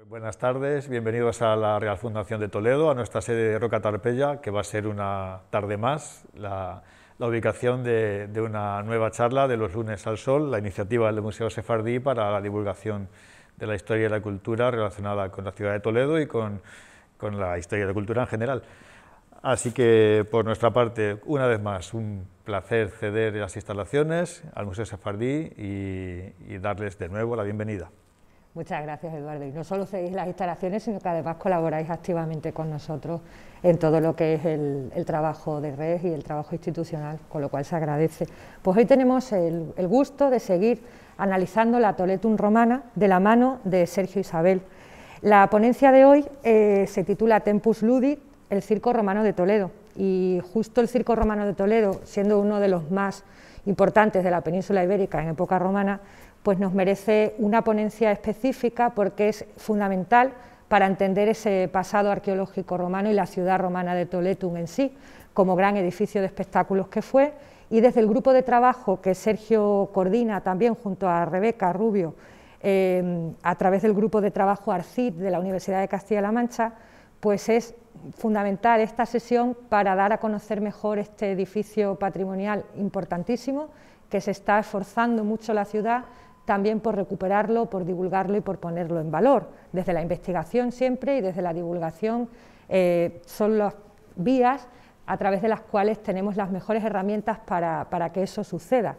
Pues buenas tardes, bienvenidos a la Real Fundación de Toledo, a nuestra sede de Roca Tarpeya, que va a ser una tarde más, la, ubicación de, una nueva charla de los lunes al sol, la iniciativa del Museo Sefardí para la divulgación de la historia y la cultura relacionada con la ciudad de Toledo y con, la historia y la cultura en general. Así que, por nuestra parte, una vez más, un placer ceder las instalaciones al Museo Sefardí y darles de nuevo la bienvenida. Muchas gracias, Eduardo. Y no solo cedéis las instalaciones, sino que además colaboráis activamente con nosotros en todo lo que es el, trabajo de red y el trabajo institucional, con lo cual se agradece. Pues hoy tenemos el, gusto de seguir analizando la Toletum romana de la mano de Sergio Isabel. La ponencia de hoy eh, se titula Tempus Ludi", el circo romano de Toledo. Y justo el circo romano de Toledo, siendo uno de los más importantes de la península ibérica en época romana, pues nos merece una ponencia específica porque es fundamental para entender ese pasado arqueológico romano y la ciudad romana de Toletum en sí, como gran edificio de espectáculos que fue. Y desde el grupo de trabajo que Sergio coordina también junto a Rebeca Rubio, eh, a través del grupo de trabajo ARCID de la Universidad de Castilla-La Mancha, pues es fundamental esta sesión para dar a conocer mejor este edificio patrimonial importantísimo que se está esforzando mucho la ciudad también por recuperarlo, por divulgarlo y por ponerlo en valor. Desde la investigación siempre y desde la divulgación eh, son las vías a través de las cuales tenemos las mejores herramientas para, que eso suceda.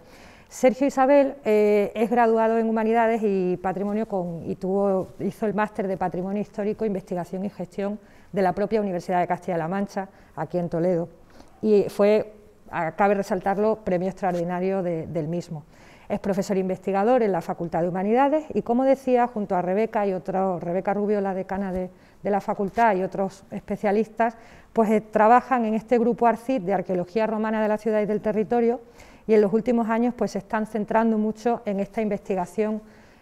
Sergio Isabel eh, es graduado en Humanidades y Patrimonio y hizo el máster de Patrimonio Histórico, Investigación y Gestión de la propia Universidad de Castilla-La Mancha, aquí en Toledo. Y fue, cabe resaltarlo, premio extraordinario del mismo es profesor investigador en la Facultad de Humanidades y, como decía, junto a Rebeca y otros, Rebeca Rubio, la decana de, la facultad y otros especialistas, pues eh, trabajan en este grupo ARCID de Arqueología Romana de la Ciudad y del Territorio y en los últimos años pues se están centrando mucho en esta investigación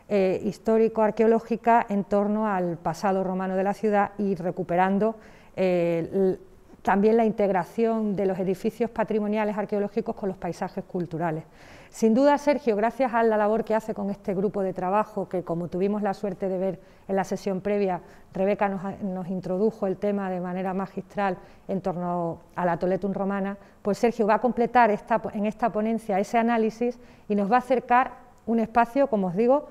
eh, histórico-arqueológica en torno al pasado romano de la ciudad y recuperando eh, también la integración de los edificios patrimoniales arqueológicos con los paisajes culturales. Sin duda, Sergio, gracias a la labor que hace con este grupo de trabajo, que como tuvimos la suerte de ver en la sesión previa, Rebeca nos, introdujo el tema de manera magistral en torno a la Toletum romana, pues Sergio va a completar en esta ponencia ese análisis y nos va a acercar un espacio, como os digo,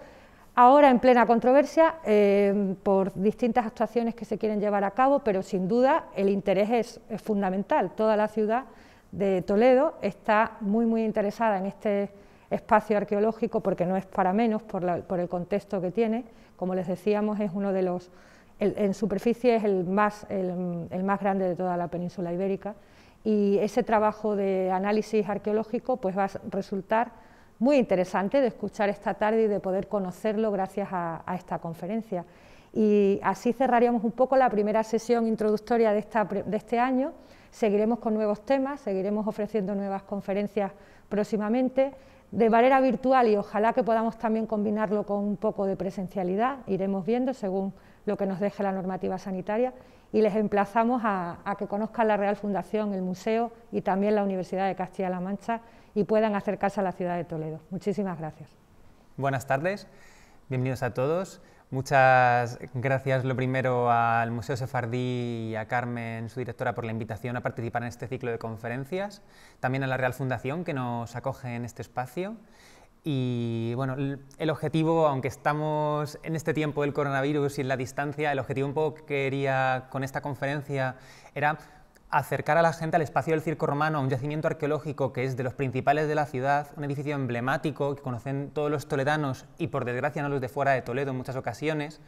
ahora en plena controversia eh, por distintas actuaciones que se quieren llevar a cabo, pero sin duda el interés es fundamental. Toda la ciudad de Toledo está muy, muy interesada en este espacio arqueológico porque no es para menos por, el contexto que tiene. Como les decíamos, es uno de los, en superficie es el más, más grande de toda la península ibérica y ese trabajo de análisis arqueológico pues va a resultar muy interesante de escuchar esta tarde y de poder conocerlo gracias a, esta conferencia. Y así cerraríamos un poco la primera sesión introductoria de, esta, de este año. Seguiremos con nuevos temas, seguiremos ofreciendo nuevas conferencias próximamente de manera virtual y ojalá que podamos también combinarlo con un poco de presencialidad, iremos viendo según lo que nos deje la normativa sanitaria y les emplazamos a, que conozcan la Real Fundación, el Museo y también la Universidad de Castilla-La Mancha y puedan acercarse a la ciudad de Toledo. Muchísimas gracias. Buenas tardes, bienvenidos a todos. Muchas gracias, lo primero, al Museo Sefardí y a Carmen, su directora, por la invitación a participar en este ciclo de conferencias. También a la Real Fundación, que nos acoge en este espacio. Y bueno, el objetivo, aunque estamos en este tiempo del coronavirus y en la distancia, el objetivo un poco que quería con esta conferencia era acercar a la gente al espacio del circo romano, a un yacimiento arqueológico que es de los principales de la ciudad, un edificio emblemático que conocen todos los toledanos y por desgracia no los de fuera de Toledo en muchas ocasiones,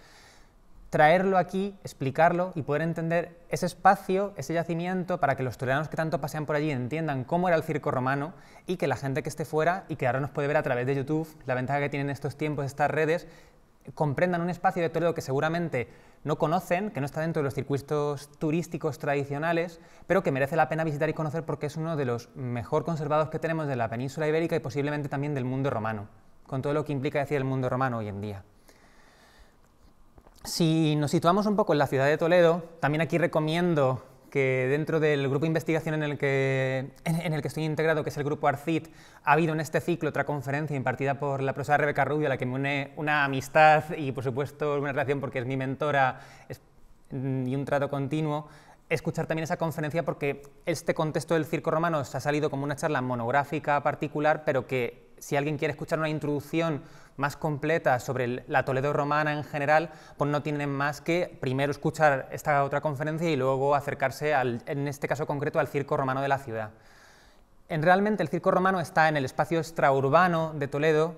traerlo aquí, explicarlo y poder entender ese espacio, ese yacimiento, para que los toledanos que tanto pasean por allí entiendan cómo era el circo romano y que la gente que esté fuera y que ahora nos puede ver a través de YouTube, la ventaja que tienen estos tiempos, estas redes, comprendan un espacio de Toledo que seguramente no conocen, que no está dentro de los circuitos turísticos tradicionales, pero que merece la pena visitar y conocer porque es uno de los mejor conservados que tenemos de la península ibérica y posiblemente también del mundo romano, con todo lo que implica decir el mundo romano hoy en día. Si nos situamos un poco en la ciudad de Toledo, también aquí recomiendo que dentro del grupo de investigación en el que, en, el que estoy integrado, que es el grupo ARCIT, ha habido en este ciclo otra conferencia impartida por la profesora Rebeca Rubio, a la que me une una amistad y, por supuesto, una relación porque es mi mentora mm, y un trato continuo escuchar también esa conferencia porque este contexto del circo romano se ha salido como una charla monográfica particular, pero que si alguien quiere escuchar una introducción más completa sobre la Toledo romana en general, pues no tienen más que primero escuchar esta otra conferencia y luego acercarse, al, en este caso concreto, al circo romano de la ciudad. En, realmente el circo romano está en el espacio extraurbano de Toledo,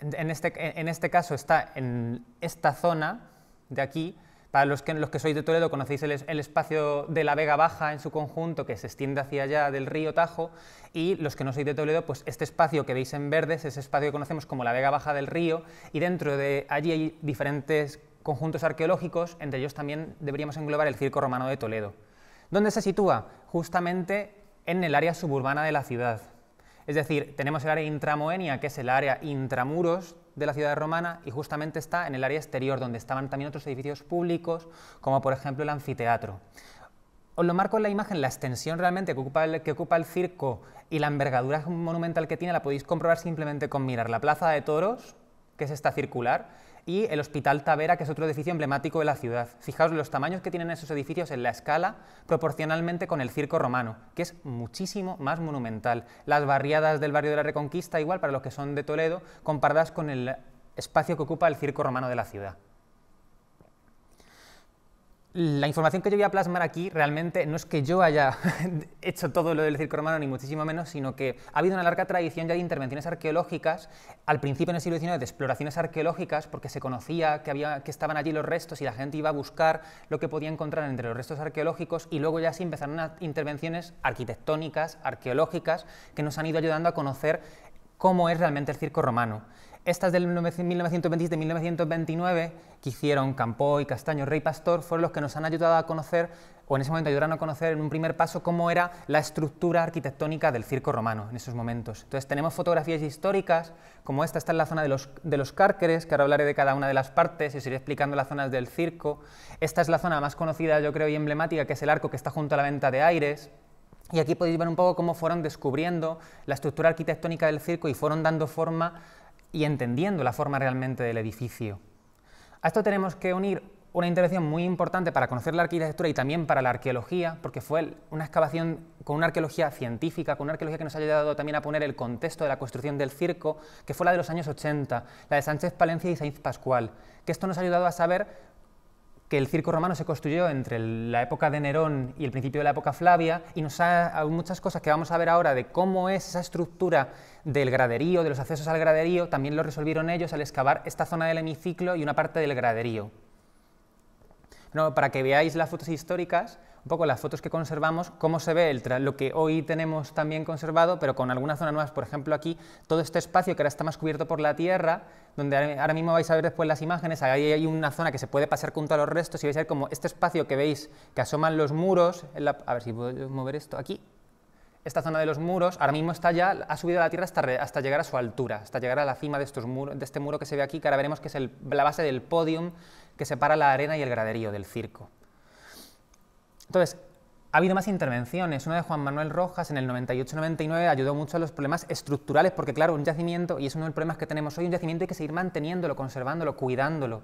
en este, en este caso está en esta zona de aquí, para los que, los sois de Toledo conocéis el, el, espacio de la Vega Baja en su conjunto que se extiende hacia allá del río Tajo y los que no sois de Toledo, pues este espacio que veis en verde es ese espacio que conocemos como la Vega Baja del río y dentro de allí hay diferentes conjuntos arqueológicos, entre ellos también deberíamos englobar el Circo Romano de Toledo. ¿Dónde se sitúa? Justamente en el área suburbana de la ciudad. Es decir, tenemos el área intramoenia, que es el área intramuros, de la ciudad romana y justamente está en el área exterior, donde estaban también otros edificios públicos, como por ejemplo el anfiteatro. Os lo marco en la imagen, la extensión realmente que ocupa, el, que ocupa el circo y la envergadura monumental que tiene la podéis comprobar simplemente con mirar la plaza de toros, que es esta circular, y el Hospital Tavera, que es otro edificio emblemático de la ciudad. Fijaos los tamaños que tienen esos edificios en la escala proporcionalmente con el circo romano, que es muchísimo más monumental. Las barriadas del barrio de la Reconquista, igual para los que son de Toledo, comparadas con el espacio que ocupa el circo romano de la ciudad la información que yo voy a plasmar aquí realmente no es que yo haya hecho todo lo del circo romano, ni muchísimo menos, sino que ha habido una larga tradición ya de intervenciones arqueológicas, al principio en el siglo XIX, de exploraciones arqueológicas, porque se conocía que, había, que estaban allí los restos y la gente iba a buscar lo que podía encontrar entre los restos arqueológicos, y luego ya se empezaron intervenciones arquitectónicas, arqueológicas, que nos han ido ayudando a conocer cómo es realmente el circo romano. Estas del 1927-1929 que hicieron y Castaño, Rey Pastor fueron los que nos han ayudado a conocer, o en ese momento ayudaron a conocer en un primer paso cómo era la estructura arquitectónica del circo romano en esos momentos. Entonces tenemos fotografías históricas, como esta está en la zona de los, de cárqueres, que ahora hablaré de cada una de las partes y os iré explicando las zonas del circo. Esta es la zona más conocida, yo creo, y emblemática, que es el arco que está junto a la venta de aires. Y aquí podéis ver un poco cómo fueron descubriendo la estructura arquitectónica del circo y fueron dando forma y entendiendo la forma realmente del edificio. A esto tenemos que unir una intervención muy importante para conocer la arquitectura y también para la arqueología, porque fue una excavación con una arqueología científica, con una arqueología que nos ha ayudado también a poner el contexto de la construcción del circo, que fue la de los años 80, la de Sánchez Palencia y Sainz Pascual, que esto nos ha ayudado a saber que el circo romano se construyó entre la época de Nerón y el principio de la época Flavia y nos ha muchas cosas que vamos a ver ahora de cómo es esa estructura del graderío, de los accesos al graderío, también lo resolvieron ellos al excavar esta zona del hemiciclo y una parte del graderío. para que veáis las fotos históricas, un poco las fotos que conservamos, cómo se ve el lo que hoy tenemos también conservado, pero con algunas zonas nuevas. Por ejemplo, aquí todo este espacio que ahora está más cubierto por la tierra, donde ahora mismo vais a ver después las imágenes, ahí hay una zona que se puede pasar junto a los restos y vais a ver como este espacio que veis que asoman los muros, a ver si puedo mover esto aquí, esta zona de los muros, ahora mismo está ya, ha subido la tierra hasta, llegar a su altura, hasta llegar a la cima de, estos muros, de este muro que se ve aquí, que ahora veremos que es la base del podium que separa la arena y el graderío del circo. Entonces, ha habido más intervenciones. Una de Juan Manuel Rojas en el 98-99 ayudó mucho a los problemas estructurales, porque claro, un yacimiento, y es uno de los problemas que tenemos hoy, un yacimiento hay que seguir manteniéndolo, conservándolo, cuidándolo.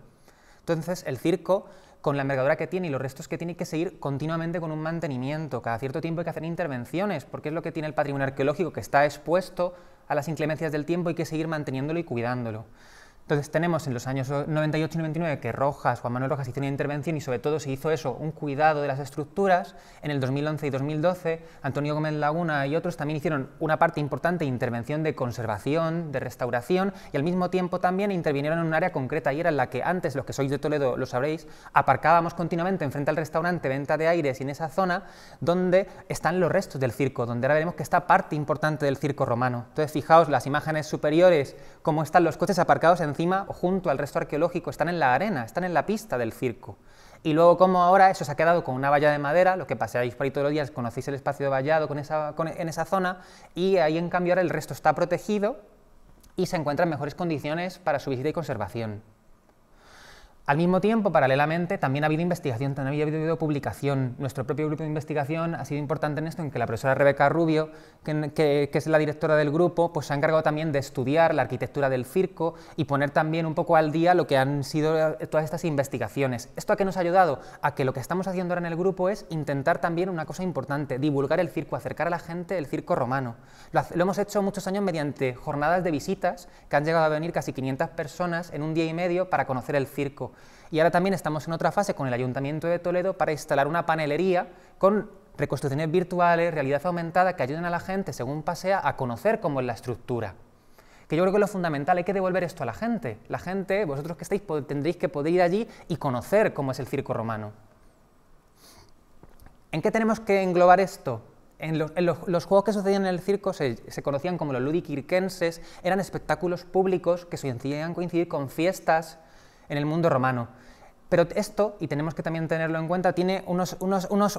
Entonces, el circo, con la envergadura que tiene y los restos que tiene, hay que seguir continuamente con un mantenimiento. Cada cierto tiempo hay que hacer intervenciones, porque es lo que tiene el patrimonio arqueológico, que está expuesto a las inclemencias del tiempo, hay que seguir manteniéndolo y cuidándolo. Entonces tenemos en los años 98 y 99 que Rojas, Juan Manuel Rojas hizo una intervención y sobre todo se hizo eso, un cuidado de las estructuras. En el 2011 y 2012, Antonio Gómez Laguna y otros también hicieron una parte importante de intervención de conservación, de restauración y al mismo tiempo también intervinieron en un área concreta y era en la que antes, los que sois de Toledo lo sabréis, aparcábamos continuamente enfrente al restaurante Venta de Aires y en esa zona donde están los restos del circo, donde ahora veremos que está parte importante del circo romano. Entonces fijaos las imágenes superiores, cómo están los coches aparcados en encima junto al resto arqueológico, están en la arena, están en la pista del circo. Y luego como ahora eso se ha quedado con una valla de madera, lo que paseáis por ahí todos los días, conocéis el espacio de vallado en esa zona, y ahí en cambio ahora el resto está protegido y se encuentra en mejores condiciones para su visita y conservación. Al mismo tiempo, paralelamente, también ha habido investigación, también ha habido publicación. Nuestro propio grupo de investigación ha sido importante en esto, en que la profesora Rebeca Rubio, que, es la directora del grupo, pues se ha encargado también de estudiar la arquitectura del circo y poner también un poco al día lo que han sido eh, todas estas investigaciones. ¿Esto a qué nos ha ayudado? A que lo que estamos haciendo ahora en el grupo es intentar también una cosa importante, divulgar el circo, acercar a la gente el circo romano. lo hemos hecho muchos años mediante jornadas de visitas, que han llegado a venir casi 500 personas en un día y medio para conocer el circo. Y ahora también estamos en otra fase con el Ayuntamiento de Toledo para instalar una panelería con reconstrucciones virtuales, realidad aumentada, que ayuden a la gente, según pasea, a conocer cómo es la estructura. Que yo creo que lo fundamental, hay que devolver esto a la gente. La gente, vosotros que estáis, tendréis que poder ir allí y conocer cómo es el circo romano. ¿En qué tenemos que englobar esto? los, juegos que sucedían en el circo se, conocían como los ludicirquenses, eran espectáculos públicos que se coincidir con fiestas, en el mundo romano. Pero esto, y tenemos que también tenerlo en cuenta, tiene unos,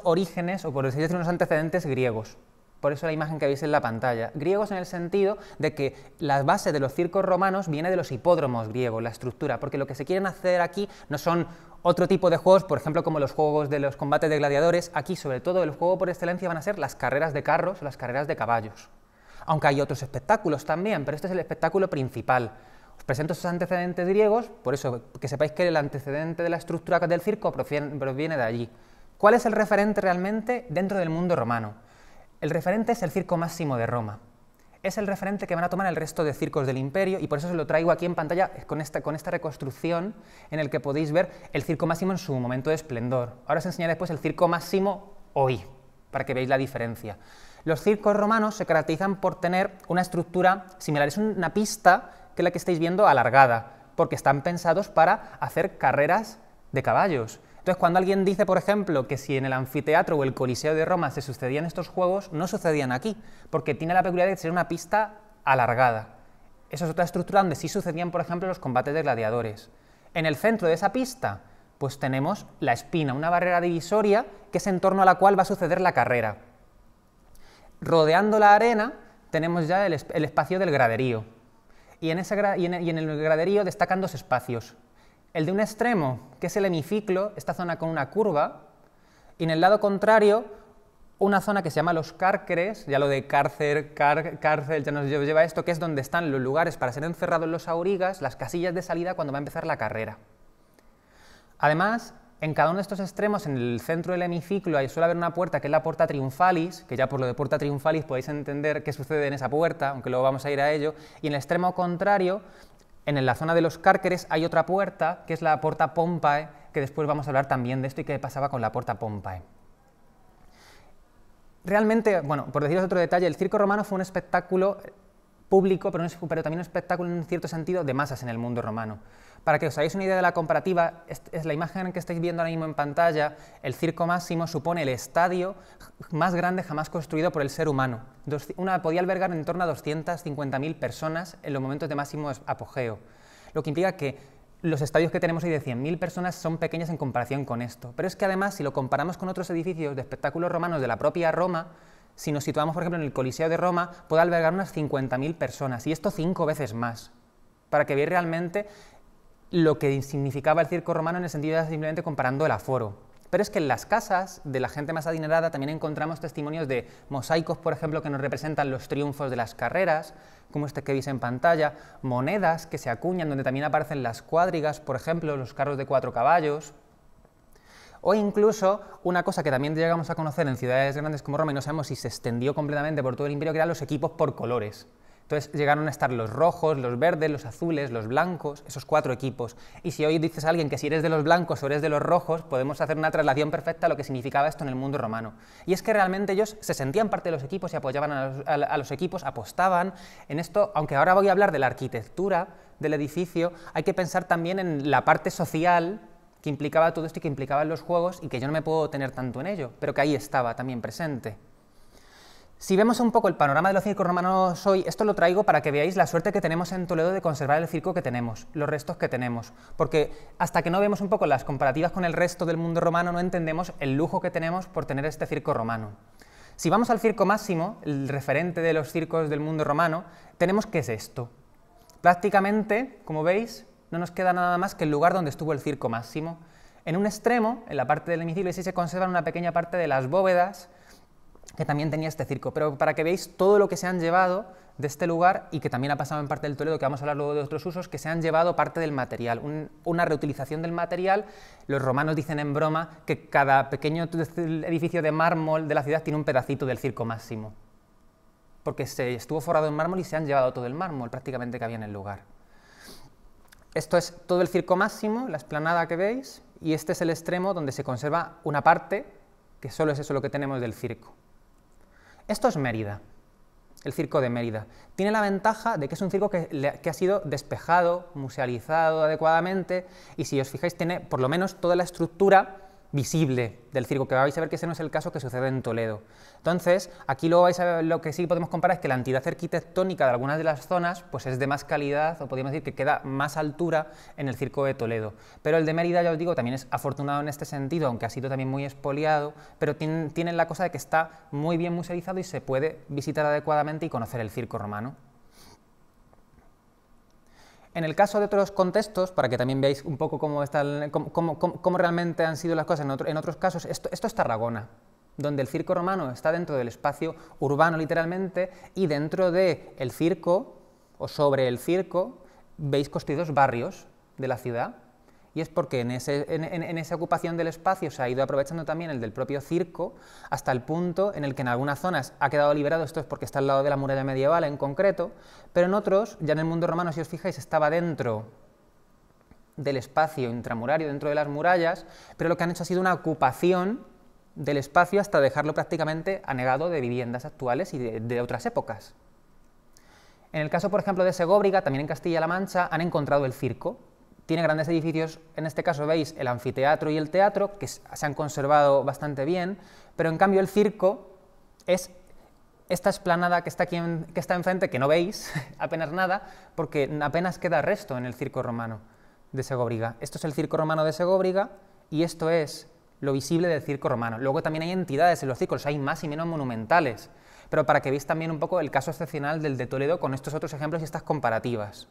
orígenes, o por decirlo unos antecedentes griegos. Por eso la imagen que veis en la pantalla. Griegos en el sentido de que la base de los circos romanos viene de los hipódromos griegos, la estructura, porque lo que se quieren hacer aquí no son otro tipo de juegos, por ejemplo, como los juegos de los combates de gladiadores. Aquí, sobre todo, el juego por excelencia van a ser las carreras de carros, las carreras de caballos. Aunque hay otros espectáculos también, pero este es el espectáculo principal. Os presento esos antecedentes griegos, por eso que sepáis que el antecedente de la estructura del circo proviene de allí. ¿Cuál es el referente realmente dentro del mundo romano? El referente es el circo máximo de Roma. Es el referente que van a tomar el resto de circos del imperio y por eso se lo traigo aquí en pantalla con esta, reconstrucción en el que podéis ver el circo máximo en su momento de esplendor. Ahora os enseñaré después el circo máximo hoy, para que veáis la diferencia. Los circos romanos se caracterizan por tener una estructura similar. Es una pista que la que estáis viendo alargada, porque están pensados para hacer carreras de caballos. Entonces, cuando alguien dice, por ejemplo, que si en el anfiteatro o el Coliseo de Roma se sucedían estos juegos, no sucedían aquí, porque tiene la peculiaridad de ser una pista alargada. Esa es otra estructura donde sí sucedían, por ejemplo, los combates de gladiadores. En el centro de esa pista, pues tenemos la espina, una barrera divisoria que es en torno a la cual va a suceder la carrera. Rodeando la arena, tenemos ya el espacio del graderío, y en, el graderío destacan dos espacios. El de un extremo, que es el hemiciclo, esta zona con una curva, y en el lado contrario, una zona que se llama los cárceres, ya lo de cárcel, cárcel, ya nos lleva a esto, que es donde están los lugares para ser encerrados los aurigas, las casillas de salida cuando va a empezar la carrera. Además, en cada uno de estos extremos, en el centro del hemiciclo, suele haber una puerta que es la puerta triunfalis, que ya por lo de puerta triunfalis podéis entender qué sucede en esa puerta, aunque luego vamos a ir a ello. Y en el extremo contrario, en la zona de los cárqueres, hay otra puerta, que es la puerta Pompae, que después vamos a hablar también de esto y qué pasaba con la puerta Pompae. Realmente, bueno, por deciros otro detalle, el circo romano fue un espectáculo público, pero, también un espectáculo en cierto sentido de masas en el mundo romano. Para que os hagáis una idea de la comparativa, es, la imagen que estáis viendo ahora mismo en pantalla, el Circo Máximo supone el estadio más grande jamás construido por el ser humano. podía albergar en torno a 250.000 personas en los momentos de máximo apogeo, lo que implica que los estadios que tenemos hoy de 100.000 personas son pequeños en comparación con esto. Pero es que además, si lo comparamos con otros edificios de espectáculos romanos de la propia Roma, si nos situamos, por ejemplo, en el Coliseo de Roma, puede albergar unas 50.000 personas, y esto cinco veces más, para que veáis realmente lo que significaba el circo romano en el sentido de simplemente comparando el aforo. Pero es que en las casas de la gente más adinerada también encontramos testimonios de mosaicos, por ejemplo, que nos representan los triunfos de las carreras, como este que veis en pantalla, monedas que se acuñan, donde también aparecen las cuadrigas, por ejemplo, los carros de cuatro caballos, o incluso una cosa que también llegamos a conocer en ciudades grandes como Roma y no sabemos si se extendió completamente por todo el imperio, que eran los equipos por colores. Entonces llegaron a estar los rojos, los verdes, los azules, los blancos, esos cuatro equipos. Y si hoy dices a alguien que si eres de los blancos o eres de los rojos, podemos hacer una traslación perfecta a lo que significaba esto en el mundo romano. Y es que realmente ellos se sentían parte de los equipos y apoyaban a los, a los equipos, apostaban en esto, aunque ahora voy a hablar de la arquitectura del edificio, hay que pensar también en la parte social que implicaba todo esto y que implicaba los juegos y que yo no me puedo tener tanto en ello, pero que ahí estaba también presente. Si vemos un poco el panorama de los circos romanos hoy, esto lo traigo para que veáis la suerte que tenemos en Toledo de conservar el circo que tenemos, los restos que tenemos, porque hasta que no vemos un poco las comparativas con el resto del mundo romano no entendemos el lujo que tenemos por tener este circo romano. Si vamos al circo máximo, el referente de los circos del mundo romano, tenemos que es esto. Prácticamente, como veis, no nos queda nada más que el lugar donde estuvo el circo máximo. En un extremo, en la parte del hemiciclo, sí se conserva una pequeña parte de las bóvedas que también tenía este circo. Pero para que veáis todo lo que se han llevado de este lugar y que también ha pasado en parte del Toledo, que vamos a hablar luego de otros usos, que se han llevado parte del material, una reutilización del material. Los romanos dicen en broma que cada pequeño edificio de mármol de la ciudad tiene un pedacito del circo máximo, porque se estuvo forrado en mármol y se han llevado todo el mármol prácticamente que había en el lugar. Esto es todo el circo máximo, la esplanada que veis, y este es el extremo donde se conserva una parte, que solo es eso lo que tenemos del circo. Esto es Mérida, el circo de Mérida. Tiene la ventaja de que es un circo que, ha sido despejado, musealizado adecuadamente, y si os fijáis tiene por lo menos toda la estructura visible del circo, que vais a ver que ese no es el caso que sucede en Toledo. Entonces, aquí lo, vais a lo que sí podemos comparar es que la entidad arquitectónica de algunas de las zonas pues es de más calidad, o podríamos decir que queda más altura en el circo de Toledo. Pero el de Mérida, ya os digo, también es afortunado en este sentido, aunque ha sido también muy expoliado, pero tienen tiene la cosa de que está muy bien musealizado y se puede visitar adecuadamente y conocer el circo romano. En el caso de otros contextos, para que también veáis un poco cómo, cómo, realmente han sido las cosas en, otros casos, esto, es Tarragona, donde el circo romano está dentro del espacio urbano literalmente y dentro del el circo o sobre el circo veis construidos barrios de la ciudad y es porque en, esa ocupación del espacio se ha ido aprovechando también el del propio circo, hasta el punto en el que en algunas zonas ha quedado liberado, esto es porque está al lado de la muralla medieval en concreto, pero en otros, ya en el mundo romano, si os fijáis, estaba dentro del espacio intramurario, dentro de las murallas, pero lo que han hecho ha sido una ocupación del espacio hasta dejarlo prácticamente anegado de viviendas actuales y de otras épocas. En el caso, por ejemplo, de Segóbriga, también en Castilla-La Mancha, han encontrado el circo, tiene grandes edificios, en este caso veis el anfiteatro y el teatro, que se han conservado bastante bien, pero en cambio el circo es esta esplanada que está aquí que está enfrente, que no veis apenas nada, porque apenas queda resto en el circo romano de Segóbriga. Esto es el circo romano de Segóbriga y esto es lo visible del circo romano. Luego también hay entidades en los círculos, hay más y menos monumentales, pero para que veáis también un poco el caso excepcional del de Toledo con estos otros ejemplos y estas comparativas.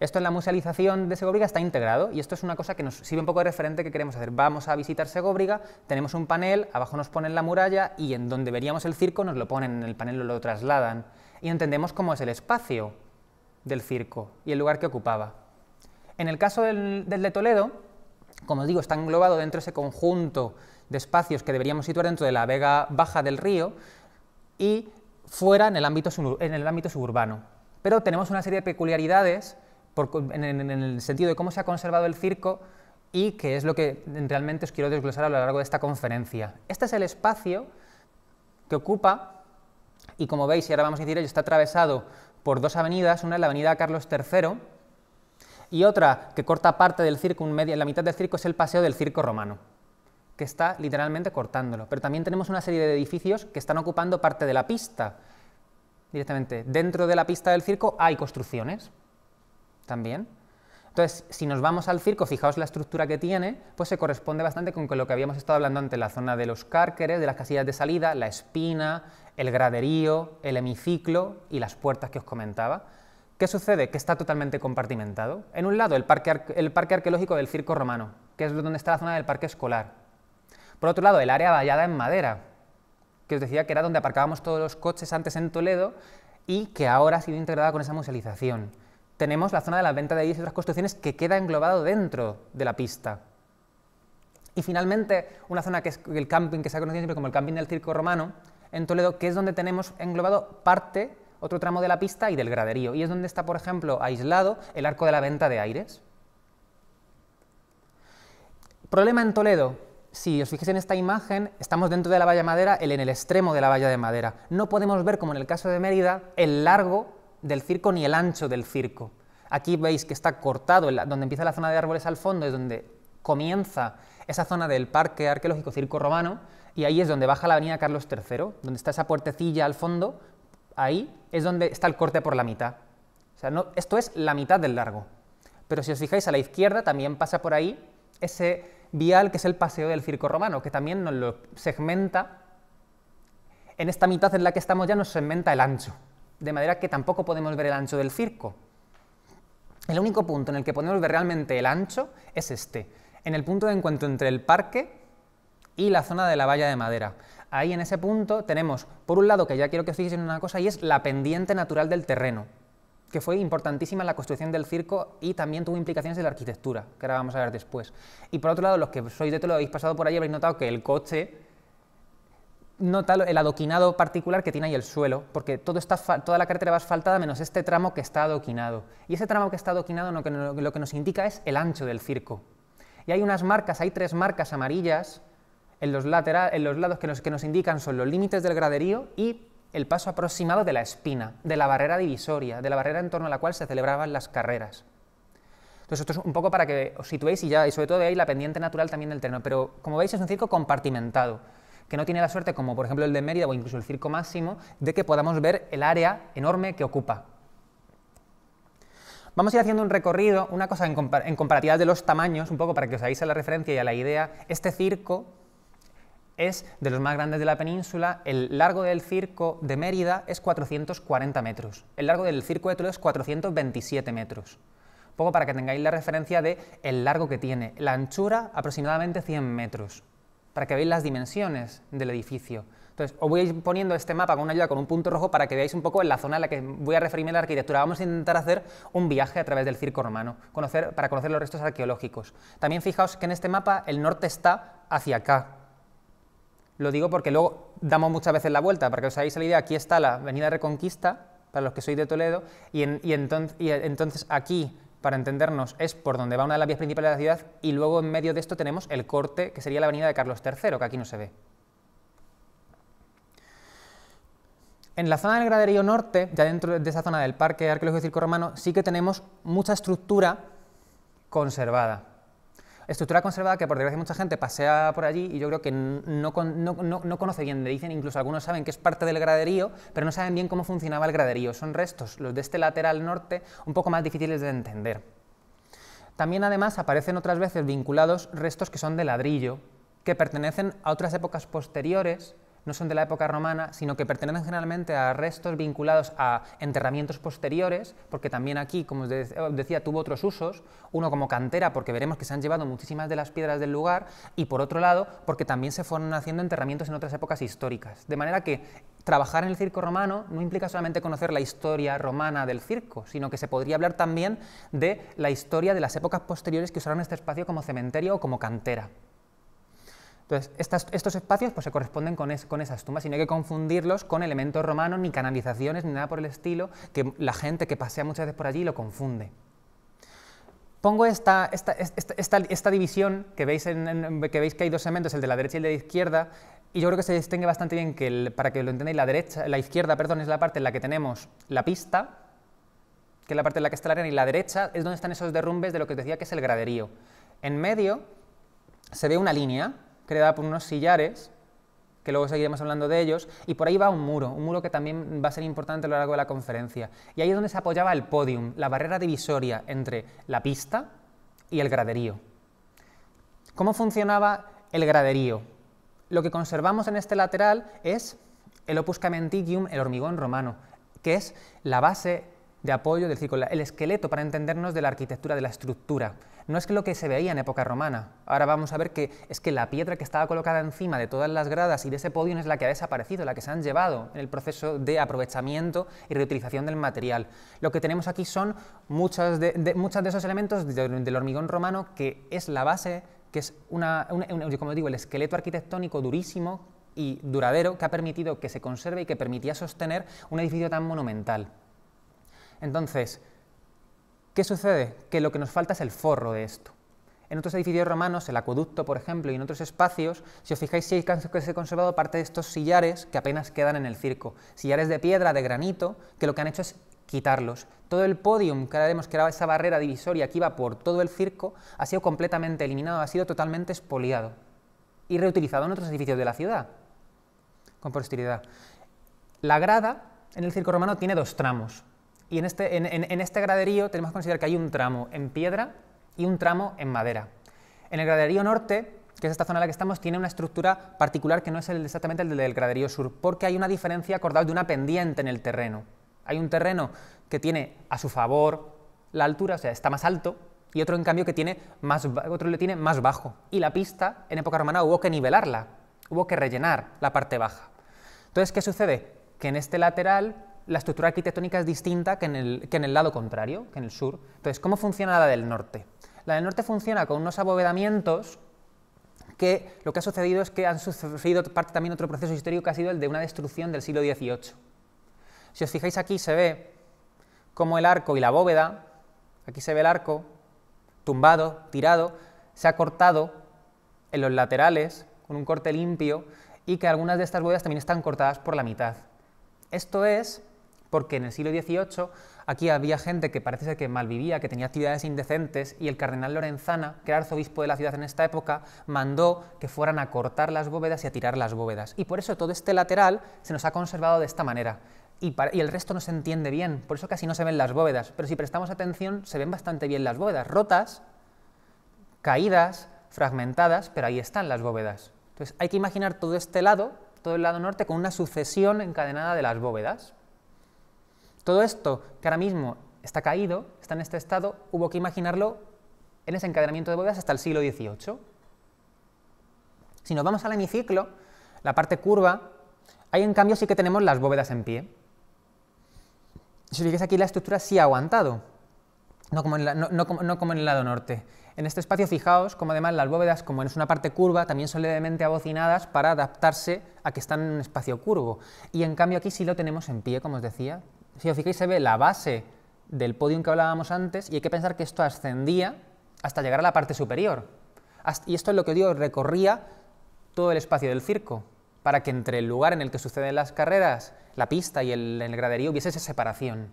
Esto en la musealización de Segóbriga está integrado y esto es una cosa que nos sirve un poco de referente que queremos hacer. Vamos a visitar Segóbriga, tenemos un panel, abajo nos ponen la muralla y en donde veríamos el circo nos lo ponen, en el panel lo trasladan y entendemos cómo es el espacio del circo y el lugar que ocupaba. En el caso del, de Toledo, como os digo, está englobado dentro de ese conjunto de espacios que deberíamos situar dentro de la vega baja del río y fuera en el ámbito, en el ámbito suburbano. Pero tenemos una serie de peculiaridades en, el sentido de cómo se ha conservado el circo y que es lo que realmente os quiero desglosar a lo largo de esta conferencia. Este es el espacio que ocupa, y como veis, y ahora vamos a decir ello, está atravesado por dos avenidas, una es la avenida Carlos III, y otra que corta parte del circo, la mitad del circo es el paseo del circo romano, que está literalmente cortándolo. Pero también tenemos una serie de edificios que están ocupando parte de la pista, directamente. Dentro de la pista del circo hay construcciones, también. Entonces, si nos vamos al circo, fijaos la estructura que tiene, pues se corresponde bastante con lo que habíamos estado hablando antes, la zona de los cárqueres, de las casillas de salida, la espina, el graderío, el hemiciclo y las puertas que os comentaba. ¿Qué sucede? Que está totalmente compartimentado. En un lado, el parque, el parque arqueológico del circo romano, que es donde está la zona del parque escolar. Por otro lado, el área vallada en madera, que os decía que era donde aparcábamos todos los coches antes en Toledo y que ahora ha sido integrada con esa musealización tenemos la zona de la venta de aires y otras construcciones que queda englobado dentro de la pista. Y finalmente, una zona que es el camping, que se ha conocido siempre como el camping del circo romano, en Toledo, que es donde tenemos englobado parte, otro tramo de la pista y del graderío. Y es donde está, por ejemplo, aislado el arco de la venta de aires. Problema en Toledo. Si os fijáis en esta imagen, estamos dentro de la valla madera, el en el extremo de la valla de madera. No podemos ver, como en el caso de Mérida, el largo del circo ni el ancho del circo. Aquí veis que está cortado, donde empieza la zona de árboles al fondo es donde comienza esa zona del Parque Arqueológico Circo Romano, y ahí es donde baja la avenida Carlos III, donde está esa puertecilla al fondo, ahí es donde está el corte por la mitad. O sea, esto es la mitad del largo. Pero si os fijáis a la izquierda también pasa por ahí ese vial que es el paseo del circo romano, que también nos lo segmenta. En esta mitad en la que estamos ya nos segmenta el ancho de manera que tampoco podemos ver el ancho del circo. El único punto en el que podemos ver realmente el ancho es este, en el punto de encuentro entre el parque y la zona de la valla de madera. Ahí en ese punto tenemos, por un lado, que ya quiero que os fijéis en una cosa, y es la pendiente natural del terreno, que fue importantísima en la construcción del circo y también tuvo implicaciones en la arquitectura, que ahora vamos a ver después. Y por otro lado, los que sois de todo lo habéis pasado por ahí habréis notado que el coche nota el adoquinado particular que tiene ahí el suelo, porque toda la carretera va asfaltada menos este tramo que está adoquinado. Y ese tramo que está adoquinado lo que, nos indica es el ancho del circo. Y hay unas marcas, hay tres marcas amarillas en los, lados que nos, indican son los límites del graderío y el paso aproximado de la espina, de la barrera divisoria, de la barrera en torno a la cual se celebraban las carreras. Entonces, esto es un poco para que os situéis y ya, y sobre todo veáis la pendiente natural también del terreno. Pero como veis, es un circo compartimentado que no tiene la suerte, como por ejemplo el de Mérida o incluso el Circo Máximo, de que podamos ver el área enorme que ocupa. Vamos a ir haciendo un recorrido, una cosa en, comparatividad de los tamaños, un poco para que os hagáis la referencia y a la idea. Este circo es de los más grandes de la península, el largo del circo de Mérida es 440 metros, el largo del circo de Toledo es 427 metros. Un poco para que tengáis la referencia de el largo que tiene, la anchura aproximadamente 100 metros para que veáis las dimensiones del edificio. Entonces, os voy a ir poniendo este mapa con una ayuda con un punto rojo para que veáis un poco en la zona a la que voy a referirme la arquitectura. Vamos a intentar hacer un viaje a través del circo romano, conocer, para conocer los restos arqueológicos. También fijaos que en este mapa el norte está hacia acá. Lo digo porque luego damos muchas veces la vuelta, para que os hagáis la idea, aquí está la Avenida Reconquista, para los que sois de Toledo, y entonces aquí para entendernos, es por donde va una de las vías principales de la ciudad y luego en medio de esto tenemos el corte, que sería la avenida de Carlos III, que aquí no se ve. En la zona del graderío norte, ya dentro de esa zona del Parque Arqueológico Circo Romano, sí que tenemos mucha estructura conservada estructura conservada que por desgracia mucha gente pasea por allí y yo creo que no, conoce bien, le dicen, incluso algunos saben que es parte del graderío, pero no saben bien cómo funcionaba el graderío. Son restos, los de este lateral norte, un poco más difíciles de entender. También además aparecen otras veces vinculados restos que son de ladrillo, que pertenecen a otras épocas posteriores, no son de la época romana, sino que pertenecen generalmente a restos vinculados a enterramientos posteriores, porque también aquí, como os decía, tuvo otros usos, uno como cantera, porque veremos que se han llevado muchísimas de las piedras del lugar, y por otro lado, porque también se fueron haciendo enterramientos en otras épocas históricas. De manera que trabajar en el circo romano no implica solamente conocer la historia romana del circo, sino que se podría hablar también de la historia de las épocas posteriores que usaron este espacio como cementerio o como cantera. Entonces, estos espacios pues, se corresponden con, esas tumbas y no hay que confundirlos con elementos romanos, ni canalizaciones, ni nada por el estilo, que la gente que pasea muchas veces por allí lo confunde. Pongo esta, división que veis, que veis que hay dos segmentos, el de la derecha y el de la izquierda, y yo creo que se distingue bastante bien que, para que lo entendáis, la, derecha, la izquierda perdón, es la parte en la que tenemos la pista, que es la parte en la que está la arena, y la derecha es donde están esos derrumbes de lo que os decía que es el graderío. En medio se ve una línea creada por unos sillares, que luego seguiremos hablando de ellos, y por ahí va un muro, un muro que también va a ser importante a lo largo de la conferencia. Y ahí es donde se apoyaba el podium, la barrera divisoria entre la pista y el graderío. ¿Cómo funcionaba el graderío? Lo que conservamos en este lateral es el opus camenticium, el hormigón romano, que es la base de apoyo del decir el esqueleto para entendernos de la arquitectura, de la estructura. No es que lo que se veía en época romana. Ahora vamos a ver que es que la piedra que estaba colocada encima de todas las gradas y de ese podio es la que ha desaparecido, la que se han llevado en el proceso de aprovechamiento y reutilización del material. Lo que tenemos aquí son muchos de, esos elementos del hormigón romano que es la base, que es como digo, el esqueleto arquitectónico durísimo y duradero que ha permitido que se conserve y que permitía sostener un edificio tan monumental. Entonces, ¿qué sucede? Que lo que nos falta es el forro de esto. En otros edificios romanos, el acueducto, por ejemplo, y en otros espacios, si os fijáis, que se ha conservado parte de estos sillares que apenas quedan en el circo. Sillares de piedra, de granito, que lo que han hecho es quitarlos. Todo el podium, que ahora vemos era esa barrera divisoria que iba por todo el circo, ha sido completamente eliminado, ha sido totalmente espoliado y reutilizado en otros edificios de la ciudad, con posterioridad. La grada en el circo romano tiene dos tramos, y este, en este, graderío tenemos que considerar que hay un tramo en piedra y un tramo en madera. En el graderío norte, que es esta zona en la que estamos, tiene una estructura particular que no es exactamente el del graderío sur, porque hay una diferencia acordada de una pendiente en el terreno. Hay un terreno que tiene a su favor la altura, o sea, está más alto, y otro en cambio que tiene más, otro tiene más bajo. Y la pista, en época romana, hubo que nivelarla, hubo que rellenar la parte baja. Entonces, ¿qué sucede? Que en este lateral la estructura arquitectónica es distinta que en, el, lado contrario, que en el sur. Entonces, ¿cómo funciona la del norte? La del norte funciona con unos abovedamientos que lo que ha sucedido es que han sufrido parte también otro proceso histórico que ha sido el de una destrucción del siglo XVIII. Si os fijáis aquí se ve cómo el arco y la bóveda, aquí se ve el arco tumbado, tirado, se ha cortado en los laterales con un corte limpio y que algunas de estas bóvedas también están cortadas por la mitad. Esto es porque en el siglo XVIII aquí había gente que parece ser que malvivía, que tenía actividades indecentes, y el cardenal Lorenzana, que era arzobispo de la ciudad en esta época, mandó que fueran a cortar las bóvedas y a tirar las bóvedas. Y por eso todo este lateral se nos ha conservado de esta manera. Y, y, el resto no se entiende bien, por eso casi no se ven las bóvedas. Pero si prestamos atención, se ven bastante bien las bóvedas, rotas, caídas, fragmentadas, pero ahí están las bóvedas. Entonces hay que imaginar todo este lado, todo el lado norte, con una sucesión encadenada de las bóvedas. Todo esto que ahora mismo está caído, está en este estado, hubo que imaginarlo en ese encadenamiento de bóvedas hasta el siglo XVIII. Si nos vamos al hemiciclo, la parte curva, ahí en cambio sí que tenemos las bóvedas en pie. Si fijáis aquí, la estructura sí ha aguantado, no como, en no como en el lado norte. En este espacio, fijaos como además las bóvedas, como es una parte curva, también son levemente abocinadas para adaptarse a que están en un espacio curvo. Y en cambio aquí sí lo tenemos en pie, como os decía, si os fijáis, se ve la base del podium que hablábamos antes y hay que pensar que esto ascendía hasta llegar a la parte superior. Y esto es lo que dio recorría todo el espacio del circo, para que entre el lugar en el que suceden las carreras, la pista y el, graderío hubiese esa separación.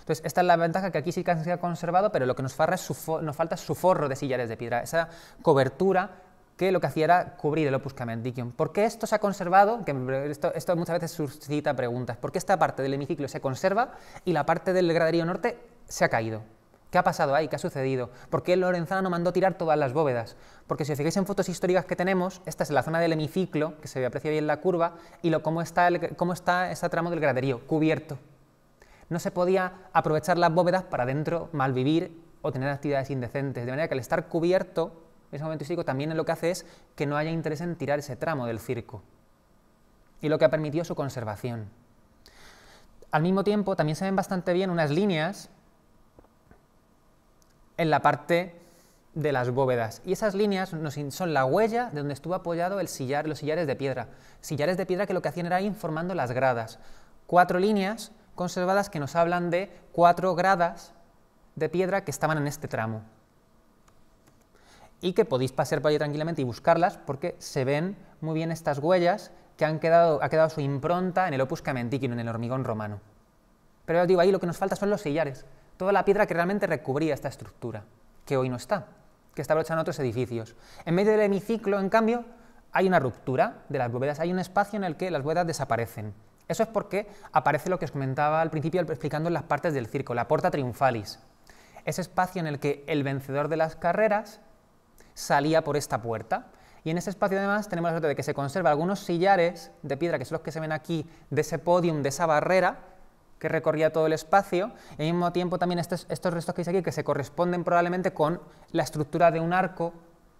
Entonces, esta es la ventaja que aquí sí que se ha conservado, pero lo que nos, nos falta es su forro de sillares de piedra, esa cobertura que lo que hacía era cubrir el opus caementicium. ¿Por qué esto se ha conservado? Que esto, muchas veces suscita preguntas. ¿Por qué esta parte del hemiciclo se conserva y la parte del graderío norte se ha caído? ¿Qué ha pasado ahí? ¿Qué ha sucedido? ¿Por qué Lorenzano mandó tirar todas las bóvedas? Porque si os fijáis en fotos históricas que tenemos, esta es la zona del hemiciclo, que se aprecia bien la curva, y lo, cómo, está el, cómo está ese tramo del graderío, cubierto. No se podía aprovechar las bóvedas para dentro malvivir o tener actividades indecentes, de manera que al estar cubierto ese momento histórico también lo que hace es que no haya interés en tirar ese tramo del circo. Y lo que ha permitido su conservación. Al mismo tiempo, también se ven bastante bien unas líneas en la parte de las bóvedas. Y esas líneas son la huella de donde estuvo apoyado el sillar, los sillares de piedra. Sillares de piedra que lo que hacían era ir formando las gradas. Cuatro líneas conservadas que nos hablan de cuatro gradas de piedra que estaban en este tramo y que podéis pasar por allí tranquilamente y buscarlas porque se ven muy bien estas huellas que han quedado, ha quedado su impronta en el opus camentíquino, en el hormigón romano. Pero os digo, ahí lo que nos falta son los sillares, toda la piedra que realmente recubría esta estructura, que hoy no está, que está brochada en otros edificios. En medio del hemiciclo, en cambio, hay una ruptura de las bóvedas, hay un espacio en el que las bóvedas desaparecen. Eso es porque aparece lo que os comentaba al principio explicando las partes del circo, la porta triunfalis, ese espacio en el que el vencedor de las carreras salía por esta puerta. Y en ese espacio además tenemos la suerte de que se conserva algunos sillares de piedra, que son los que se ven aquí, de ese podium, de esa barrera que recorría todo el espacio, y al mismo tiempo también estos, restos que hay aquí, que se corresponden probablemente con la estructura de un arco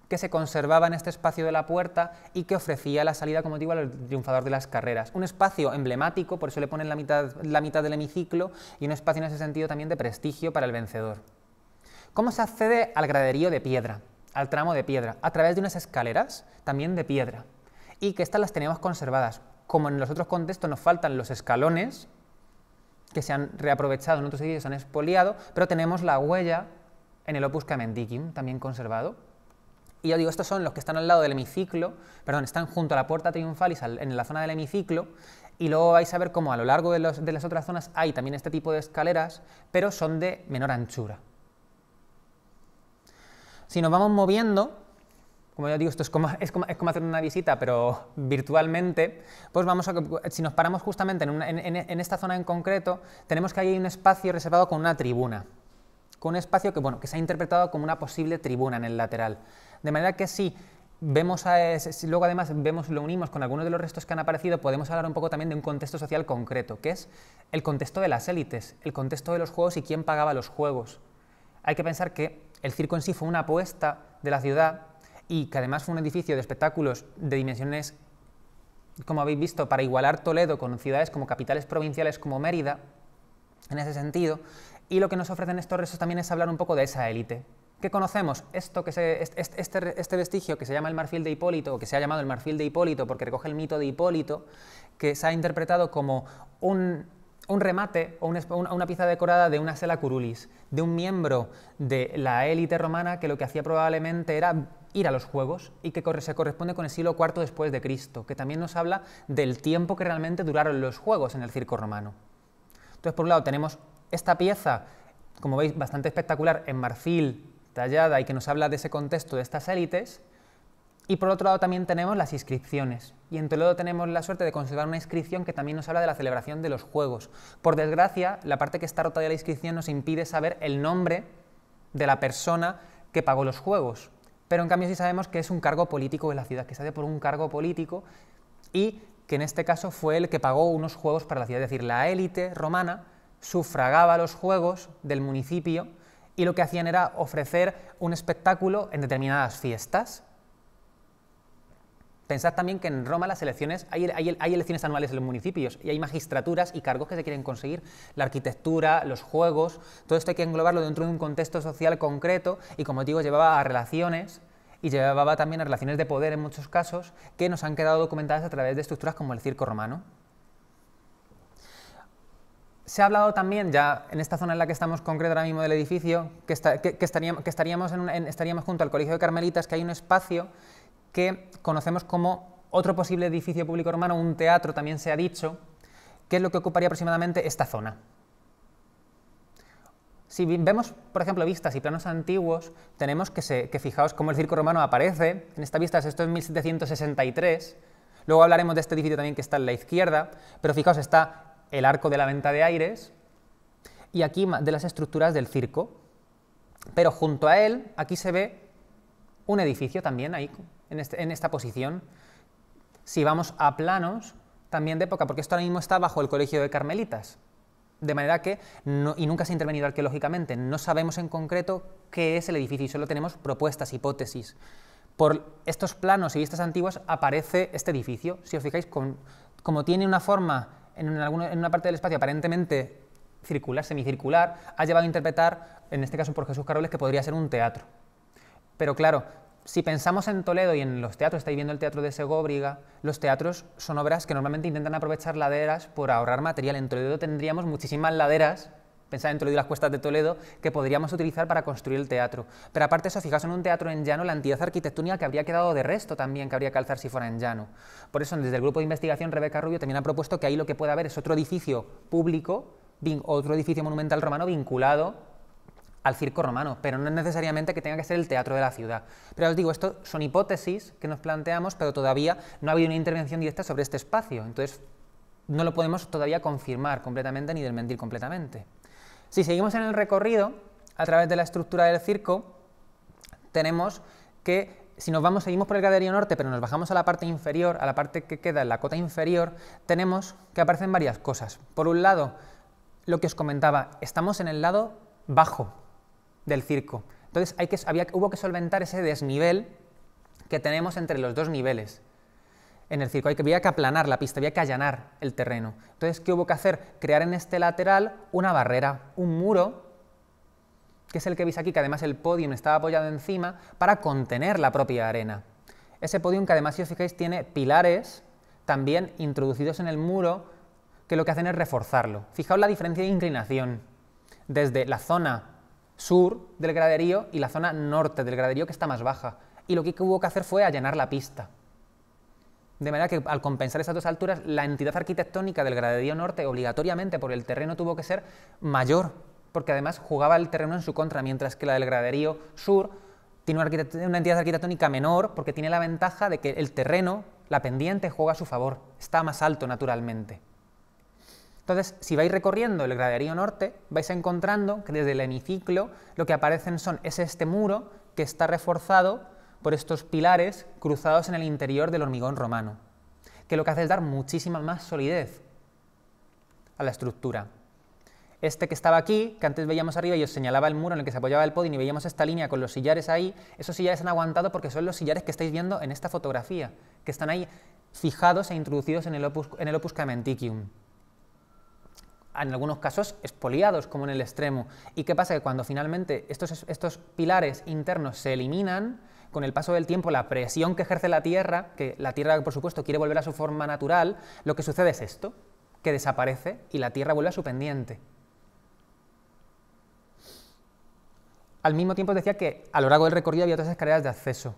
que se conservaba en este espacio de la puerta y que ofrecía la salida, como digo, al triunfador de las carreras. Un espacio emblemático, por eso le ponen la mitad del hemiciclo, y un espacio en ese sentido también de prestigio para el vencedor. ¿Cómo se accede al graderío de piedra? al tramo de piedra, a través de unas escaleras también de piedra, y que estas las tenemos conservadas. Como en los otros contextos nos faltan los escalones, que se han reaprovechado en otros sitios, se han expoliado, pero tenemos la huella en el Opus Camendicum, también conservado. Y yo digo, estos son los que están al lado del hemiciclo, perdón, están junto a la puerta triunfalis en la zona del hemiciclo, y luego vais a ver cómo a lo largo de las otras zonas hay también este tipo de escaleras, pero son de menor anchura. Si nos vamos moviendo, como ya digo, esto es como, es como, hacer una visita, pero virtualmente, pues vamos a, si nos paramos justamente en, esta zona en concreto, tenemos que hay un espacio reservado con una tribuna, con un espacio que, bueno, que se ha interpretado como una posible tribuna en el lateral. De manera que si vemos a, si luego además vemos lo unimos con algunos de los restos que han aparecido, podemos hablar un poco también de un contexto social concreto, que es el contexto de las élites, el contexto de los juegos y quién pagaba los juegos. Hay que pensar que el circo en sí fue una apuesta de la ciudad y que además fue un edificio de espectáculos de dimensiones, como habéis visto, para igualar Toledo con ciudades como capitales provinciales como Mérida, en ese sentido. Y lo que nos ofrecen estos restos también es hablar un poco de esa élite. ¿Qué conocemos? Esto que este, este vestigio que se llama el marfil de Hipólito, o que se ha llamado el marfil de Hipólito porque recoge el mito de Hipólito, que se ha interpretado como un, un remate o una, pieza decorada de una sela curulis, de un miembro de la élite romana que lo que hacía probablemente era ir a los juegos y que se corresponde con el siglo IV después de Cristo, que también nos habla del tiempo que realmente duraron los juegos en el circo romano. Entonces, por un lado, tenemos esta pieza, como veis, bastante espectacular, en marfil, tallada, y que nos habla de ese contexto de estas élites, y por otro lado también tenemos las inscripciones. Y en Toledo tenemos la suerte de conservar una inscripción que también nos habla de la celebración de los Juegos. Por desgracia, la parte que está rota de la inscripción nos impide saber el nombre de la persona que pagó los Juegos. Pero en cambio sí sabemos que es un cargo político de la ciudad, que se hace por un cargo político y que en este caso fue el que pagó unos Juegos para la ciudad. Es decir, la élite romana sufragaba los Juegos del municipio y lo que hacían era ofrecer un espectáculo en determinadas fiestas Pensad también que en Roma las elecciones, hay, elecciones anuales en los municipios y hay magistraturas y cargos que se quieren conseguir, la arquitectura, los juegos, todo esto hay que englobarlo dentro de un contexto social concreto y como digo llevaba a relaciones y llevaba también a relaciones de poder en muchos casos que nos han quedado documentadas a través de estructuras como el circo romano. Se ha hablado también, ya en esta zona en la que estamos concreta ahora mismo del edificio, que, estaríamos junto al Colegio de Carmelitas, que hay un espacio que conocemos como otro posible edificio público romano, un teatro también se ha dicho, que es lo que ocuparía aproximadamente esta zona. Si vemos, por ejemplo, vistas y planos antiguos, tenemos que, fijaos cómo el circo romano aparece. En esta vista es esto es 1763. Luego hablaremos de este edificio también que está en la izquierda, pero fijaos, está el arco de la venta de aires y aquí de las estructuras del circo. Pero junto a él, aquí se ve un edificio también, ahí este, en, esta posición. Si vamos a planos, también de época, porque esto ahora mismo está bajo el colegio de carmelitas. De manera que, y nunca se ha intervenido arqueológicamente, no sabemos en concreto qué es el edificio, y solo tenemos propuestas, hipótesis. Por estos planos y vistas antiguas aparece este edificio. Si os fijáis, como tiene una forma en una, en una parte del espacio aparentemente circular, semicircular, ha llevado a interpretar, en este caso por Jesús Caroles, que podría ser un teatro. Pero claro, si pensamos en Toledo y en los teatros, estáis viendo el teatro de Segóbriga, los teatros son obras que normalmente intentan aprovechar laderas por ahorrar material. En Toledo tendríamos muchísimas laderas, pensad en Toledo y las cuestas de Toledo, que podríamos utilizar para construir el teatro. Pero aparte eso, fijaos en un teatro en llano, la entidad arquitectónica que habría quedado de resto también, que habría que alzar si fuera en llano. Por eso, desde el grupo de investigación, Rebeca Rubio también ha propuesto que ahí lo que puede haber es otro edificio público, otro edificio monumental romano vinculado al circo romano, pero no es necesariamente que tenga que ser el teatro de la ciudad. Pero os digo, esto son hipótesis que nos planteamos, pero todavía no ha habido una intervención directa sobre este espacio, entonces no lo podemos todavía confirmar completamente ni desmentir completamente. Si seguimos en el recorrido, a través de la estructura del circo, tenemos que si nos vamos, seguimos por el graderío norte, pero nos bajamos a la parte inferior, a la parte que queda en la cota inferior, tenemos que aparecen varias cosas. Por un lado, lo que os comentaba, estamos en el lado bajo, del circo. Entonces hay que, hubo que solventar ese desnivel que tenemos entre los dos niveles. En el circo hay que, había que aplanar la pista, había que allanar el terreno. Entonces, ¿qué hubo que hacer? Crear en este lateral una barrera, un muro, que es el que veis aquí, que además el podium estaba apoyado encima, para contener la propia arena. Ese podium que además, si os fijáis, tiene pilares también introducidos en el muro, que lo que hacen es reforzarlo. Fijaos la diferencia de inclinación. Desde la zona sur del graderío y la zona norte del graderío que está más baja. Y lo que hubo que hacer fue allanar la pista. De manera que al compensar esas dos alturas, la entidad arquitectónica del graderío norte obligatoriamente por el terreno tuvo que ser mayor, porque además jugaba el terreno en su contra, mientras que la del graderío sur tiene una entidad arquitectónica menor porque tiene la ventaja de que el terreno, la pendiente, juega a su favor, está más alto naturalmente. Entonces, si vais recorriendo el graderío norte, vais encontrando que desde el hemiciclo lo que aparecen son, es este muro que está reforzado por estos pilares cruzados en el interior del hormigón romano, que lo que hace es dar muchísima más solidez a la estructura. Este que estaba aquí, que antes veíamos arriba y os señalaba el muro en el que se apoyaba el podio, y veíamos esta línea con los sillares ahí, esos sillares han aguantado porque son los sillares que estáis viendo en esta fotografía, que están ahí fijados e introducidos en el opus, en en algunos casos espoliados, como en el extremo. ¿Y qué pasa? Que cuando finalmente estos, pilares internos se eliminan, con el paso del tiempo, la presión que ejerce la Tierra, que la Tierra, por supuesto, quiere volver a su forma natural, lo que sucede es esto, que desaparece y la Tierra vuelve a su pendiente. Al mismo tiempo decía que a lo largo del recorrido había otras escaleras de acceso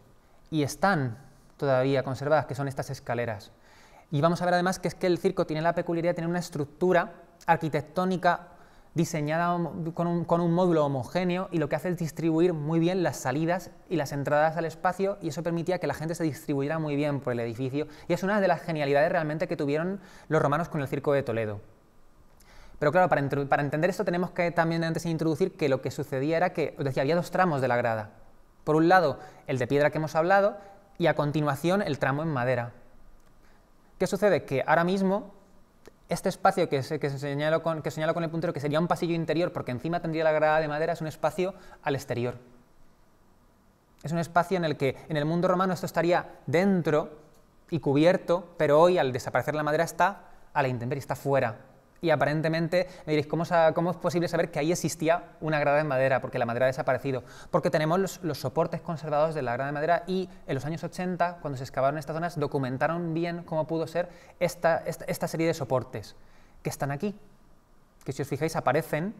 y están todavía conservadas, que son estas escaleras. Y vamos a ver además que es que el circo tiene la peculiaridad de tener una estructura arquitectónica diseñada con un, módulo homogéneo y lo que hace es distribuir muy bien las salidas y las entradas al espacio y eso permitía que la gente se distribuyera muy bien por el edificio y es una de las genialidades realmente que tuvieron los romanos con el Circo de Toledo. Pero claro, para, entender esto tenemos que también antes introducir que lo que sucedía era que, decía, había dos tramos de la grada. Por un lado, el de piedra que hemos hablado y a continuación el tramo en madera. ¿Qué sucede? Que ahora mismo este espacio que, señalo con, con el puntero, que sería un pasillo interior, porque encima tendría la grada de madera, es un espacio al exterior. Es un espacio en el que en el mundo romano esto estaría dentro y cubierto, pero hoy al desaparecer la madera está a la intemperie, está fuera, y aparentemente me diréis, ¿cómo, es posible saber que ahí existía una grada de madera? Porque la madera ha desaparecido. Porque tenemos los, soportes conservados de la grada de madera y en los años 80, cuando se excavaron estas zonas, documentaron bien cómo pudo ser esta, serie de soportes que están aquí. Que si os fijáis aparecen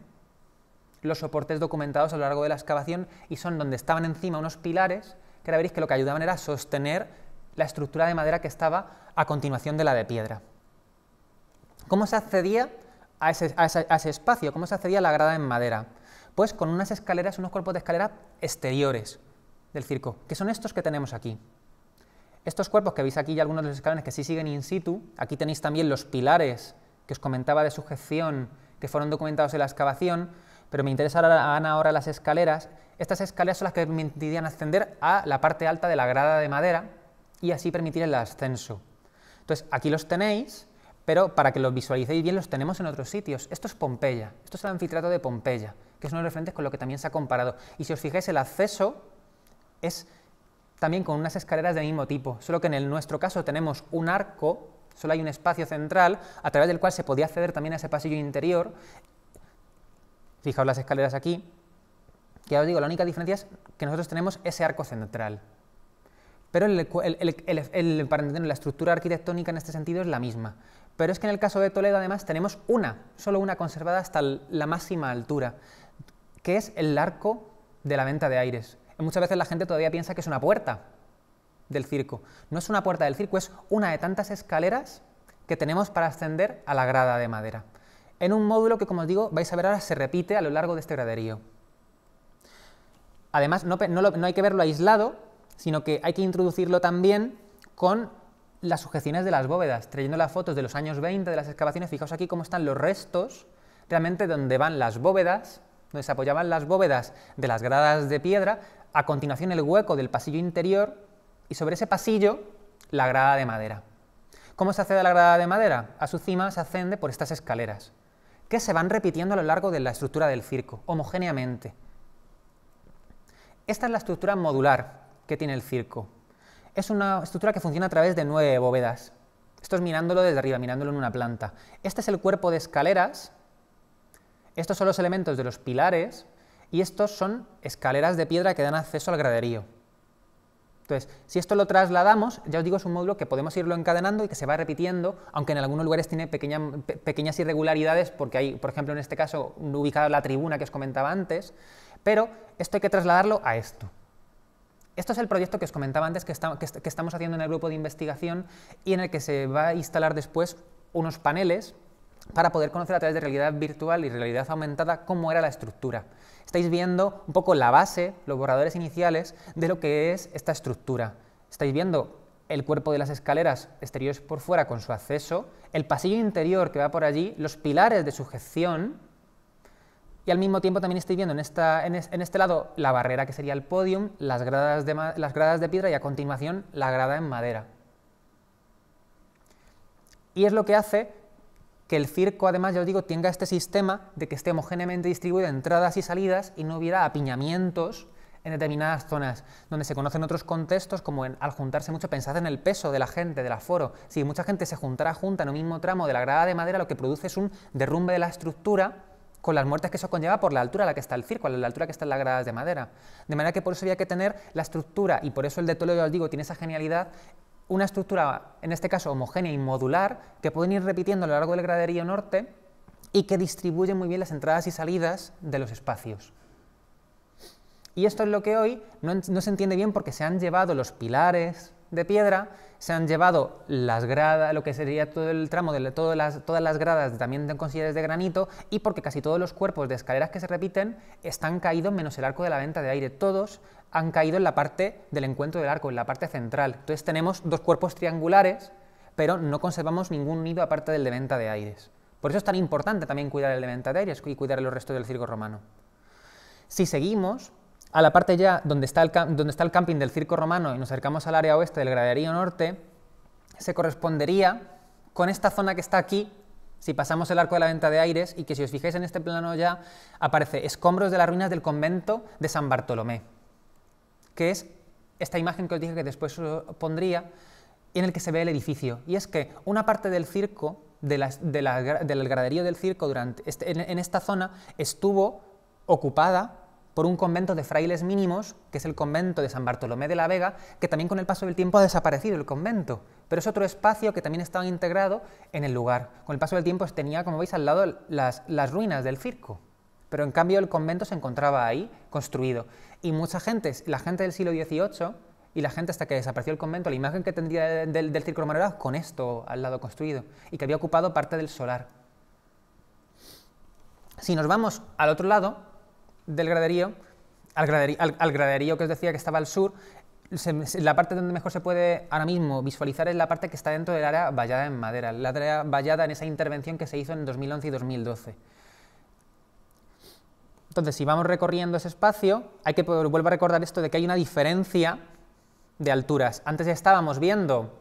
los soportes documentados a lo largo de la excavación y son donde estaban encima unos pilares que ahora veréis que lo que ayudaban era sostener la estructura de madera que estaba a continuación de la de piedra. ¿Cómo se accedía a ese, espacio? ¿Cómo se accedía a la grada en madera? Pues con unas escaleras, unos cuerpos de escalera exteriores del circo, que son estos que tenemos aquí. Estos cuerpos que veis aquí y algunos de los escalones que sí siguen in situ, aquí tenéis también los pilares que os comentaba de sujeción, que fueron documentados en la excavación, pero me interesa ahora, ahora las escaleras. Estas escaleras son las que permitirían ascender a la parte alta de la grada de madera y así permitir el ascenso. Entonces, aquí los tenéis, pero para que lo visualicéis bien los tenemos en otros sitios. Esto es Pompeya, esto es el anfitrato de Pompeya, que es uno de los referentes con lo que también se ha comparado. Y si os fijáis, el acceso es también con unas escaleras del mismo tipo, solo que en nuestro caso tenemos un arco, solo hay un espacio central a través del cual se podía acceder también a ese pasillo interior. Fijaos las escaleras aquí, ya os digo, la única diferencia es que nosotros tenemos ese arco central. Pero el, la estructura arquitectónica en este sentido es la misma. Pero es que en el caso de Toledo además tenemos una, solo una conservada hasta la máxima altura, que es el arco de la venta de aires. Muchas veces la gente todavía piensa que es una puerta del circo. No es una puerta del circo, es una de tantas escaleras que tenemos para ascender a la grada de madera. En un módulo que, como os digo, vais a ver ahora se repite a lo largo de este graderío. Además, no, no hay que verlo aislado, sino que hay que introducirlo también con las sujeciones de las bóvedas, trayendo las fotos de los años 20 de las excavaciones. Fijaos aquí cómo están los restos, realmente donde van las bóvedas, donde se apoyaban las bóvedas de las gradas de piedra, a continuación el hueco del pasillo interior y sobre ese pasillo la grada de madera. ¿Cómo se accede a la grada de madera? A su cima se ascende por estas escaleras, que se van repitiendo a lo largo de la estructura del circo, homogéneamente. Esta es la estructura modular que tiene el circo es una estructura que funciona a través de nueve bóvedas. Esto es mirándolo desde arriba, mirándolo en una planta. Este es el cuerpo de escaleras, estos son los elementos de los pilares y estos son escaleras de piedra que dan acceso al graderío. Entonces, si esto lo trasladamos, ya os digo, es un módulo que podemos irlo encadenando y que se va repitiendo, aunque en algunos lugares tiene pequeñas irregularidades, porque hay, por ejemplo, en este caso, ubicada la tribuna que os comentaba antes, pero esto hay que trasladarlo a esto. Esto es el proyecto que os comentaba antes que, que estamos haciendo en el grupo de investigación y en el que se va a instalar después unos paneles para poder conocer a través de realidad virtual y realidad aumentada cómo era la estructura. Estáis viendo un poco la base, los borradores iniciales de lo que es esta estructura. Estáis viendo el cuerpo de las escaleras exteriores por fuera con su acceso, el pasillo interior que va por allí, los pilares de sujeción, y al mismo tiempo también estoy viendo en, este lado la barrera que sería el podium, las gradas, de, las gradas de piedra y a continuación la grada en madera. Y es lo que hace que el circo, además, ya os digo, tenga este sistema de que esté homogéneamente distribuido entradas y salidas y no hubiera apiñamientos en determinadas zonas, donde se conocen otros contextos, como al juntarse mucho, pensad en el peso de la gente, del aforo. Si mucha gente se juntara junta en un mismo tramo de la grada de madera, lo que produce es un derrumbe de la estructura con las muertes que eso conlleva por la altura a la que está el circo, a la altura que están las gradas de madera. De manera que por eso había que tener la estructura, y por eso el de Toledo, os digo, tiene esa genialidad, una estructura, en este caso homogénea y modular, que pueden ir repitiendo a lo largo del graderío norte y que distribuye muy bien las entradas y salidas de los espacios. Y esto es lo que hoy no se entiende bien porque se han llevado los pilares de piedra se han llevado las gradas, lo que sería todo el tramo de todas las, gradas también de de granito y porque casi todos los cuerpos de escaleras que se repiten están caídos menos el arco de la venta de aire. Todos han caído en la parte del encuentro del arco, en la parte central. Entonces tenemos dos cuerpos triangulares, pero no conservamos ningún nido aparte del de venta de aires. Por eso es tan importante también cuidar el de venta de aires y cuidar los restos del circo romano. Si seguimos, a la parte ya donde está, el, donde está el camping del Circo Romano y nos acercamos al área oeste del Graderío Norte, se correspondería con esta zona que está aquí, si pasamos el arco de la venta de aires, y que si os fijáis en este plano ya aparece escombros de las ruinas del convento de San Bartolomé, que es esta imagen que os dije que después pondría, en el que se ve el edificio. Y es que una parte del circo, de del graderío del circo, durante este, en esta zona, estuvo ocupada por un convento de frailes mínimos, que es el convento de San Bartolomé de la Vega, que también con el paso del tiempo ha desaparecido el convento, pero es otro espacio que también estaba integrado en el lugar. Con el paso del tiempo tenía, como veis, al lado las, ruinas del circo, pero en cambio el convento se encontraba ahí, construido. Y mucha gente, la gente del siglo XVIII y la gente hasta que desapareció el convento, la imagen que tendría del, circo romano era con esto al lado construido, y que había ocupado parte del solar. Si nos vamos al otro lado, del graderío, al graderío, que os decía que estaba al sur, la parte donde mejor se puede ahora mismo visualizar es la parte que está dentro del área vallada en madera, la área vallada en esa intervención que se hizo en 2011 y 2012. Entonces, si vamos recorriendo ese espacio, hay que volver a recordar esto de que hay una diferencia de alturas. Antes ya estábamos viendo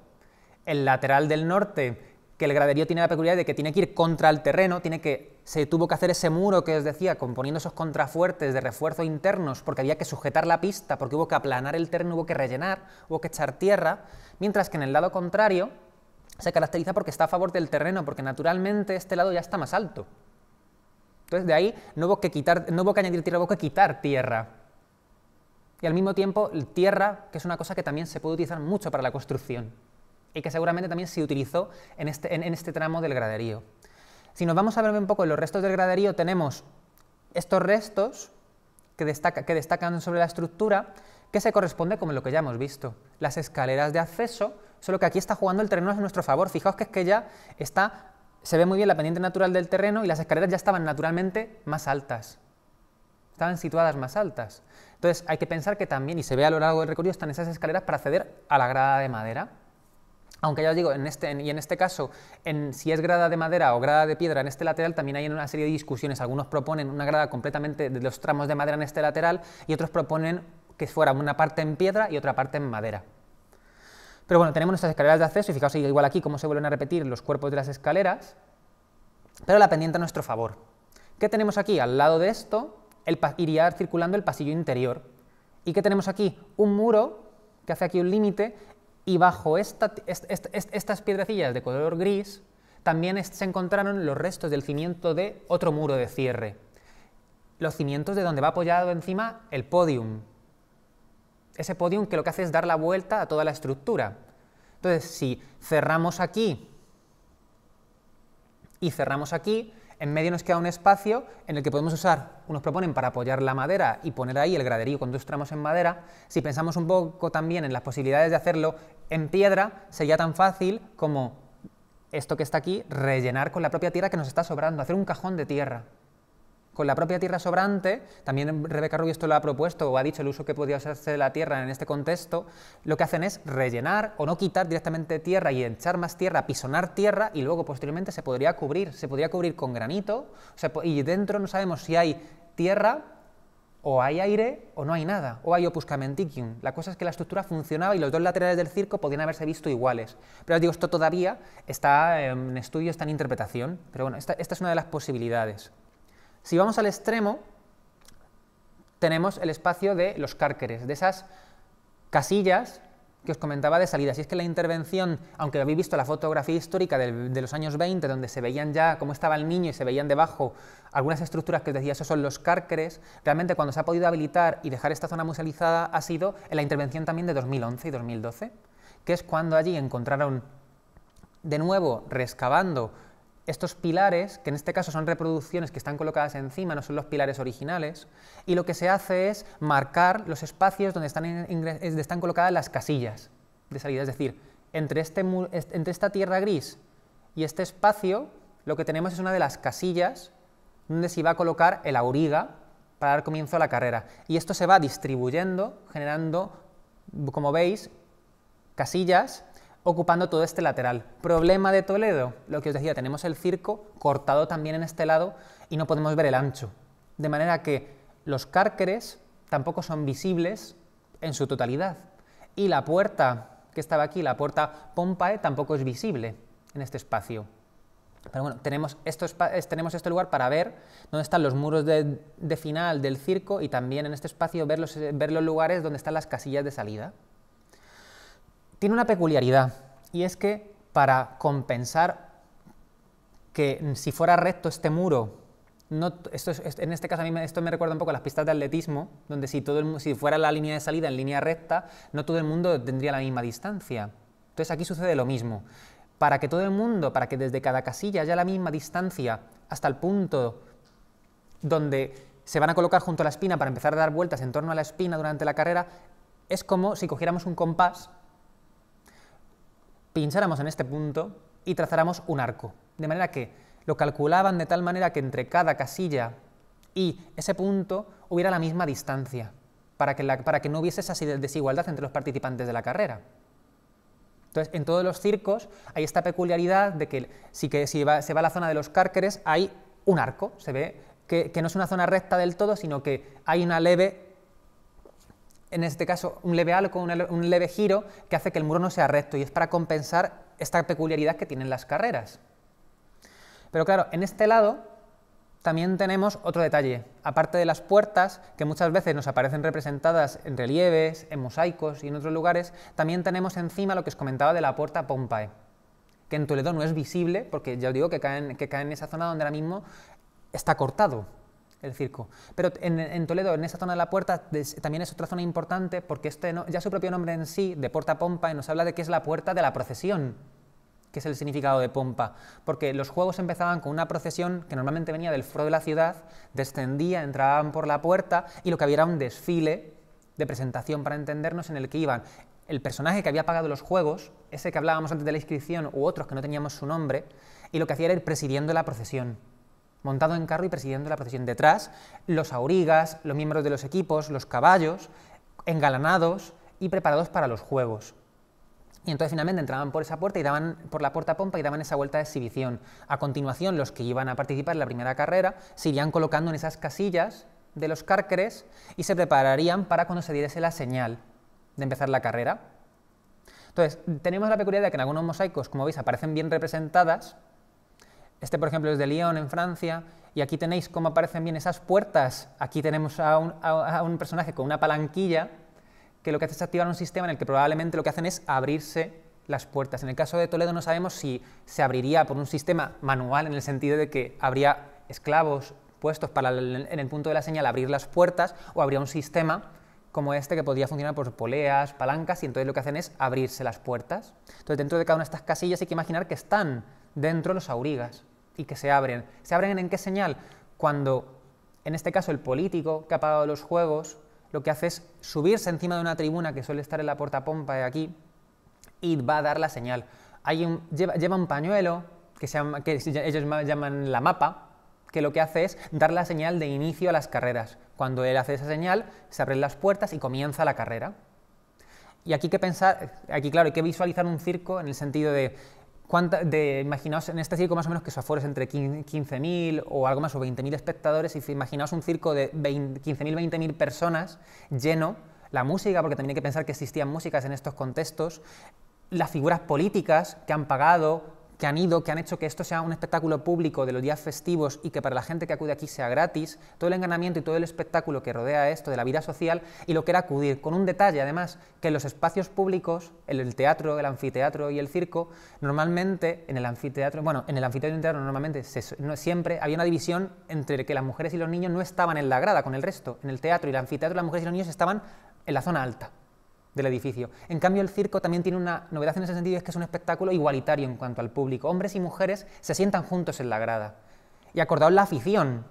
el lateral del norte, que el graderío tiene la peculiaridad de que tiene que ir contra el terreno, tiene que se tuvo que hacer ese muro que os decía, componiendo esos contrafuertes de refuerzo internos, porque había que sujetar la pista, porque hubo que aplanar el terreno, hubo que rellenar, hubo que echar tierra, mientras que en el lado contrario se caracteriza porque está a favor del terreno, porque naturalmente este lado ya está más alto. Entonces de ahí no hubo que, quitar, añadir tierra, hubo que quitar tierra. Y al mismo tiempo, tierra, que es una cosa que también se puede utilizar mucho para la construcción, y que seguramente también se utilizó en este, este tramo del graderío. Si nos vamos a ver un poco en los restos del graderío, tenemos estos restos que, destacan sobre la estructura, que se corresponde con lo que ya hemos visto. Las escaleras de acceso, solo que aquí está jugando el terreno a nuestro favor. Fijaos que es que ya se ve muy bien la pendiente natural del terreno y las escaleras ya estaban naturalmente más altas. Estaban situadas más altas. Entonces hay que pensar que también, y se ve a lo largo del recorrido, están esas escaleras para acceder a la grada de madera. Aunque ya os digo, en este, y en este caso, en, si es grada de madera o grada de piedra en este lateral, también hay una serie de discusiones. Algunos proponen una grada completamente de los tramos de madera en este lateral y otros proponen que fuera una parte en piedra y otra parte en madera. Pero bueno, tenemos nuestras escaleras de acceso y fijaos igual aquí cómo se vuelven a repetir los cuerpos de las escaleras, pero la pendiente a nuestro favor. ¿Qué tenemos aquí? Al lado de esto el iría circulando el pasillo interior. ¿Y qué tenemos aquí? Un muro que hace aquí un límite y bajo estas piedrecillas de color gris también se encontraron los restos del cimiento de otro muro de cierre. Los cimientos de donde va apoyado encima el podium. Ese podium que lo que hace es dar la vuelta a toda la estructura. Entonces, si cerramos aquí y cerramos aquí, en medio nos queda un espacio en el que podemos usar, unos proponen para apoyar la madera y poner ahí el graderío con dos tramos en madera. Si pensamos un poco también en las posibilidades de hacerlo en piedra, sería tan fácil como esto que está aquí, rellenar con la propia tierra que nos está sobrando, hacer un cajón de tierra con la propia tierra sobrante, también Rebeca Rubio esto lo ha propuesto o ha dicho el uso que podía hacerse de la tierra en este contexto, lo que hacen es rellenar o no quitar directamente tierra y echar más tierra, pisonar tierra y luego posteriormente se podría cubrir, se podría cubrir con granito y dentro no sabemos si hay tierra o hay aire o no hay nada, o hay opus La cosa es que la estructura funcionaba y los dos laterales del circo podían haberse visto iguales. Pero os digo, esto todavía está en estudio, está en interpretación, pero bueno, esta es una de las posibilidades. Si vamos al extremo, tenemos el espacio de los cárqueres, de esas casillas que os comentaba de salida. Si es que la intervención, aunque habéis visto la fotografía histórica de, los años 20, donde se veían ya cómo estaba el niño y se veían debajo algunas estructuras que os decía, esos son los cárqueres, realmente cuando se ha podido habilitar y dejar esta zona musealizada ha sido en la intervención también de 2011 y 2012, que es cuando allí encontraron de nuevo, rescavando estos pilares, que en este caso son reproducciones que están colocadas encima, no son los pilares originales, y lo que se hace es marcar los espacios donde están, eh, están colocadas las casillas de salida. Es decir, entre, este, entre esta tierra gris y este espacio, lo que tenemos es una de las casillas donde se va a colocar el auriga para dar comienzo a la carrera. Y esto se va distribuyendo, generando, como veis, casillas ocupando todo este lateral. Problema de Toledo, lo que os decía, tenemos el circo cortado también en este lado y no podemos ver el ancho. De manera que los cárqueres tampoco son visibles en su totalidad. Y la puerta que estaba aquí, la puerta Pompae, tampoco es visible en este espacio. Pero bueno, tenemos, este lugar para ver dónde están los muros de, final del circo y también en este espacio ver los lugares donde están las casillas de salida tiene una peculiaridad y es que para compensar que si fuera recto este muro, esto en este caso esto me recuerda un poco a las pistas de atletismo, donde si, todo si fuera la línea de salida en línea recta, no todo el mundo tendría la misma distancia. Entonces aquí sucede lo mismo. Para que todo el mundo, para que desde cada casilla haya la misma distancia hasta el punto donde se van a colocar junto a la espina para empezar a dar vueltas en torno a la espina durante la carrera, es como si cogiéramos un compás pincháramos en este punto y trazáramos un arco. De manera que lo calculaban de tal manera que entre cada casilla y ese punto hubiera la misma distancia, para que, para que no hubiese esa desigualdad entre los participantes de la carrera. Entonces, en todos los circos hay esta peculiaridad de que si, que, se va a la zona de los cárqueres hay un arco, se ve que, que no es una zona recta del todo, sino que hay una leve en este caso, un leve un leve giro que hace que el muro no sea recto y es para compensar esta peculiaridad que tienen las carreras. Pero claro, en este lado también tenemos otro detalle. Aparte de las puertas, que muchas veces nos aparecen representadas en relieves, en mosaicos y en otros lugares, también tenemos encima lo que os comentaba de la puerta Pompae, que en Toledo no es visible porque ya os digo que que cae en esa zona donde ahora mismo está cortado el circo. Pero en, Toledo, en esa zona de la puerta, también es otra zona importante porque este ya su propio nombre en sí, de Porta Pompa, nos habla de que es la puerta de la procesión, que es el significado de pompa, porque los juegos empezaban con una procesión que normalmente venía del foro de la ciudad, descendía, entraban por la puerta y lo que había era un desfile de presentación para entendernos en el que iban el personaje que había pagado los juegos, ese que hablábamos antes de la inscripción u otros que no teníamos su nombre, y lo que hacía era ir presidiendo la procesión montado en carro y presidiendo la procesión. Detrás, los aurigas, los miembros de los equipos, los caballos, engalanados y preparados para los juegos. Y entonces finalmente entraban por esa puerta y daban por la puerta pompa y daban esa vuelta de exhibición. A continuación, los que iban a participar en la primera carrera se irían colocando en esas casillas de los cárceres y se prepararían para cuando se diese la señal de empezar la carrera. Entonces, tenemos la peculiaridad de que en algunos mosaicos, como veis, aparecen bien representadas, este, por ejemplo, es de Lyon, en Francia, y aquí tenéis cómo aparecen bien esas puertas. Aquí tenemos a un, personaje con una palanquilla que lo que hace es activar un sistema en el que probablemente lo que hacen es abrirse las puertas. En el caso de Toledo no sabemos si se abriría por un sistema manual en el sentido de que habría esclavos puestos para en el punto de la señal abrir las puertas o habría un sistema como este que podría funcionar por poleas, palancas y entonces lo que hacen es abrirse las puertas. Entonces dentro de cada una de estas casillas hay que imaginar que están dentro los aurigas y que se abren. ¿Se abren en qué señal? Cuando, en este caso, el político que ha pagado los juegos, lo que hace es subirse encima de una tribuna que suele estar en la portapompa de aquí y va a dar la señal. Hay un, lleva, un pañuelo que, se que ellos llaman la mapa, que lo que hace es dar la señal de inicio a las carreras. Cuando él hace esa señal, se abren las puertas y comienza la carrera. Y aquí que pensar, aquí claro, hay que visualizar un circo en el sentido de de, imaginaos en este circo más o menos que su aforo es entre 15.000 o algo más, o 20.000 espectadores, y imaginaos un circo de 15.000, 20.000 personas lleno, la música, porque también hay que pensar que existían músicas en estos contextos, las figuras políticas que han pagado, que han ido, que han hecho que esto sea un espectáculo público de los días festivos y que para la gente que acude aquí sea gratis, todo el enganamiento y todo el espectáculo que rodea esto de la vida social y lo que era acudir, con un detalle además, que en los espacios públicos, el, teatro, el anfiteatro y el circo, normalmente en el anfiteatro, bueno, en el anfiteatro y el teatro normalmente no, siempre había una división entre que las mujeres y los niños no estaban en la grada con el resto, en el teatro y el anfiteatro las mujeres y los niños estaban en la zona alta del edificio. En cambio, el circo también tiene una novedad en ese sentido, es que es un espectáculo igualitario en cuanto al público. Hombres y mujeres se sientan juntos en la grada. Y acordaos la afición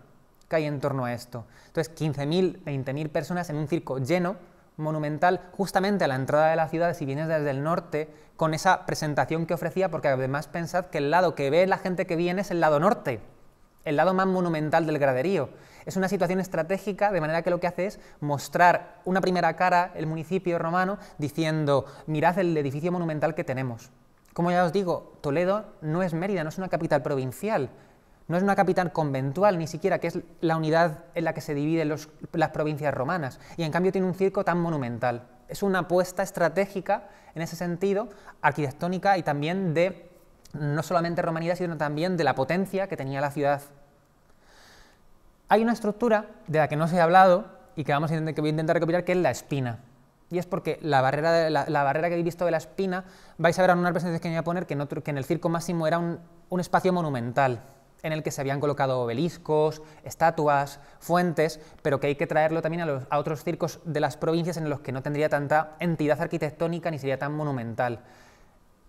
que hay en torno a esto. Entonces, 15.000, 20.000 personas en un circo lleno, monumental, justamente a la entrada de la ciudad, si vienes desde el norte, con esa presentación que ofrecía, porque además pensad que el lado que ve la gente que viene es el lado norte, el lado más monumental del graderío. Es una situación estratégica, de manera que lo que hace es mostrar una primera cara el municipio romano diciendo, mirad el edificio monumental que tenemos. Como ya os digo, Toledo no es Mérida, no es una capital provincial, no es una capital conventual ni siquiera, que es la unidad en la que se dividen las provincias romanas, y en cambio tiene un circo tan monumental. Es una apuesta estratégica, en ese sentido, arquitectónica y también de no solamente romanidad, sino también de la potencia que tenía la ciudad hay una estructura de la que no se ha hablado y que vamos a voy a intentar recopilar, que es la espina. Y es porque la barrera, la, barrera que he visto de la espina, vais a ver en una representación que me voy a poner que en, el circo máximo era un, espacio monumental en el que se habían colocado obeliscos, estatuas, fuentes, pero que hay que traerlo también a, otros circos de las provincias en los que no tendría tanta entidad arquitectónica ni sería tan monumental.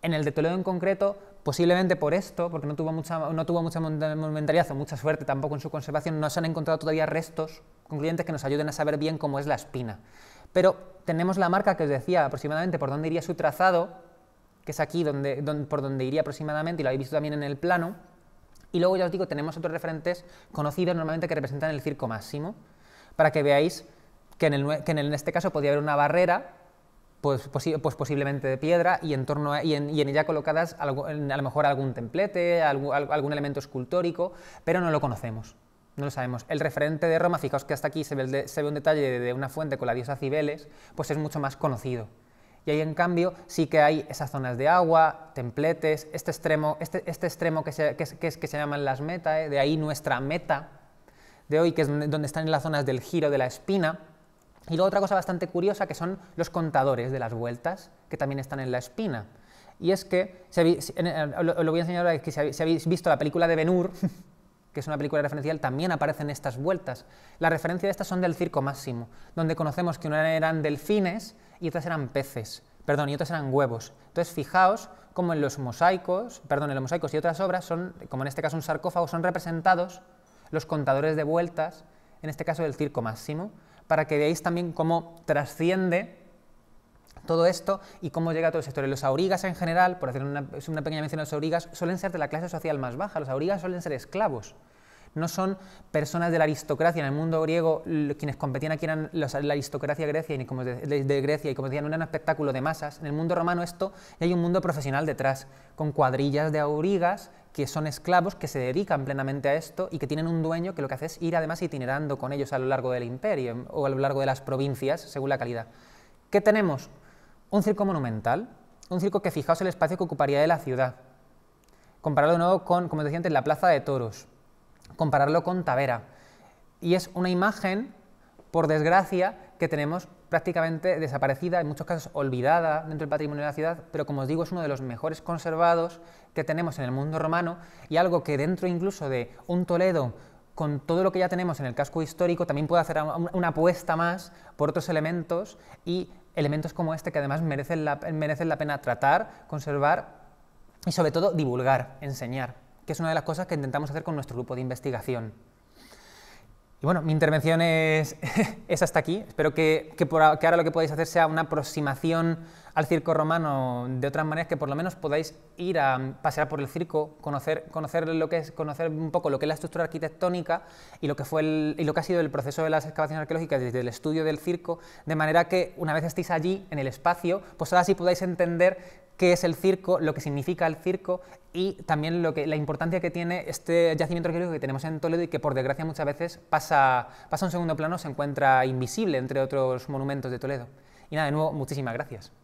En el de Toledo en concreto, posiblemente por esto, porque no tuvo mucha, no tuvo mucha monumentalidad o mucha suerte tampoco en su conservación, no se han encontrado todavía restos concluyentes que nos ayuden a saber bien cómo es la espina. Pero tenemos la marca que os decía aproximadamente por dónde iría su trazado, que es aquí donde, por donde iría aproximadamente, y lo habéis visto también en el plano. Y luego ya os digo, tenemos otros referentes conocidos normalmente que representan el circo máximo, para que veáis que en, en este caso podría haber una barrera pues, pues, posiblemente de piedra y en, torno en, ella colocadas a lo mejor algún templete, algún, elemento escultórico, pero no lo conocemos, no lo sabemos. El referente de Roma, fijaos que hasta aquí se ve, un detalle de una fuente con la diosa Cibeles, pues es mucho más conocido. Y ahí, en cambio, sí que hay esas zonas de agua, templetes, este extremo, este, este extremo que se, que, se llaman las metas, ¿eh? de ahí nuestra meta de hoy, que es donde están las zonas del giro de la espina, y luego otra cosa bastante curiosa que son los contadores de las vueltas, que también están en la espina. Y es que, eh, os lo, voy a enseñar ahora, es que si, habéis visto la película de Benur, que es una película referencial, también aparecen estas vueltas. La referencia de estas son del Circo Máximo, donde conocemos que unas eran delfines y otras eran peces, perdón, y otras eran huevos. Entonces, fijaos cómo en los mosaicos, perdón, en los mosaicos y otras obras son, como en este caso un sarcófago, son representados los contadores de vueltas, en este caso del Circo Máximo para que veáis también cómo trasciende todo esto y cómo llega a todo el sector. los aurigas en general, por hacer una, pequeña mención a los aurigas, suelen ser de la clase social más baja. Los aurigas suelen ser esclavos. No son personas de la aristocracia. En el mundo griego, quienes competían aquí eran la aristocracia grecia de, Grecia y como decían, era un espectáculo de masas. En el mundo romano esto, hay un mundo profesional detrás, con cuadrillas de aurigas que son esclavos que se dedican plenamente a esto y que tienen un dueño que lo que hace es ir además itinerando con ellos a lo largo del imperio o a lo largo de las provincias, según la calidad. ¿Qué tenemos? Un circo monumental, un circo que fijaos el espacio que ocuparía de la ciudad. Compararlo de nuevo con, como decía antes, la plaza de toros. Compararlo con Tavera. Y es una imagen, por desgracia, que tenemos prácticamente desaparecida, en muchos casos olvidada dentro del patrimonio de la ciudad, pero como os digo es uno de los mejores conservados que tenemos en el mundo romano y algo que dentro incluso de un Toledo con todo lo que ya tenemos en el casco histórico también puede hacer una apuesta más por otros elementos y elementos como este que además merecen la, merecen la pena tratar, conservar y sobre todo divulgar, enseñar, que es una de las cosas que intentamos hacer con nuestro grupo de investigación. Y bueno, mi intervención es, es hasta aquí. Espero que, que, ahora lo que podáis hacer sea una aproximación al circo romano de otras maneras que por lo menos podáis ir a pasear por el circo, conocer, conocer, lo que es, conocer un poco lo que es la estructura arquitectónica y lo, que fue y lo que ha sido el proceso de las excavaciones arqueológicas desde el estudio del circo, de manera que una vez estéis allí, en el espacio, pues ahora sí podáis entender qué es el circo, lo que significa el circo y también lo que, la importancia que tiene este yacimiento arqueológico que tenemos en Toledo y que por desgracia muchas veces pasa, pasa a un segundo plano, se encuentra invisible entre otros monumentos de Toledo. Y nada, de nuevo, muchísimas gracias.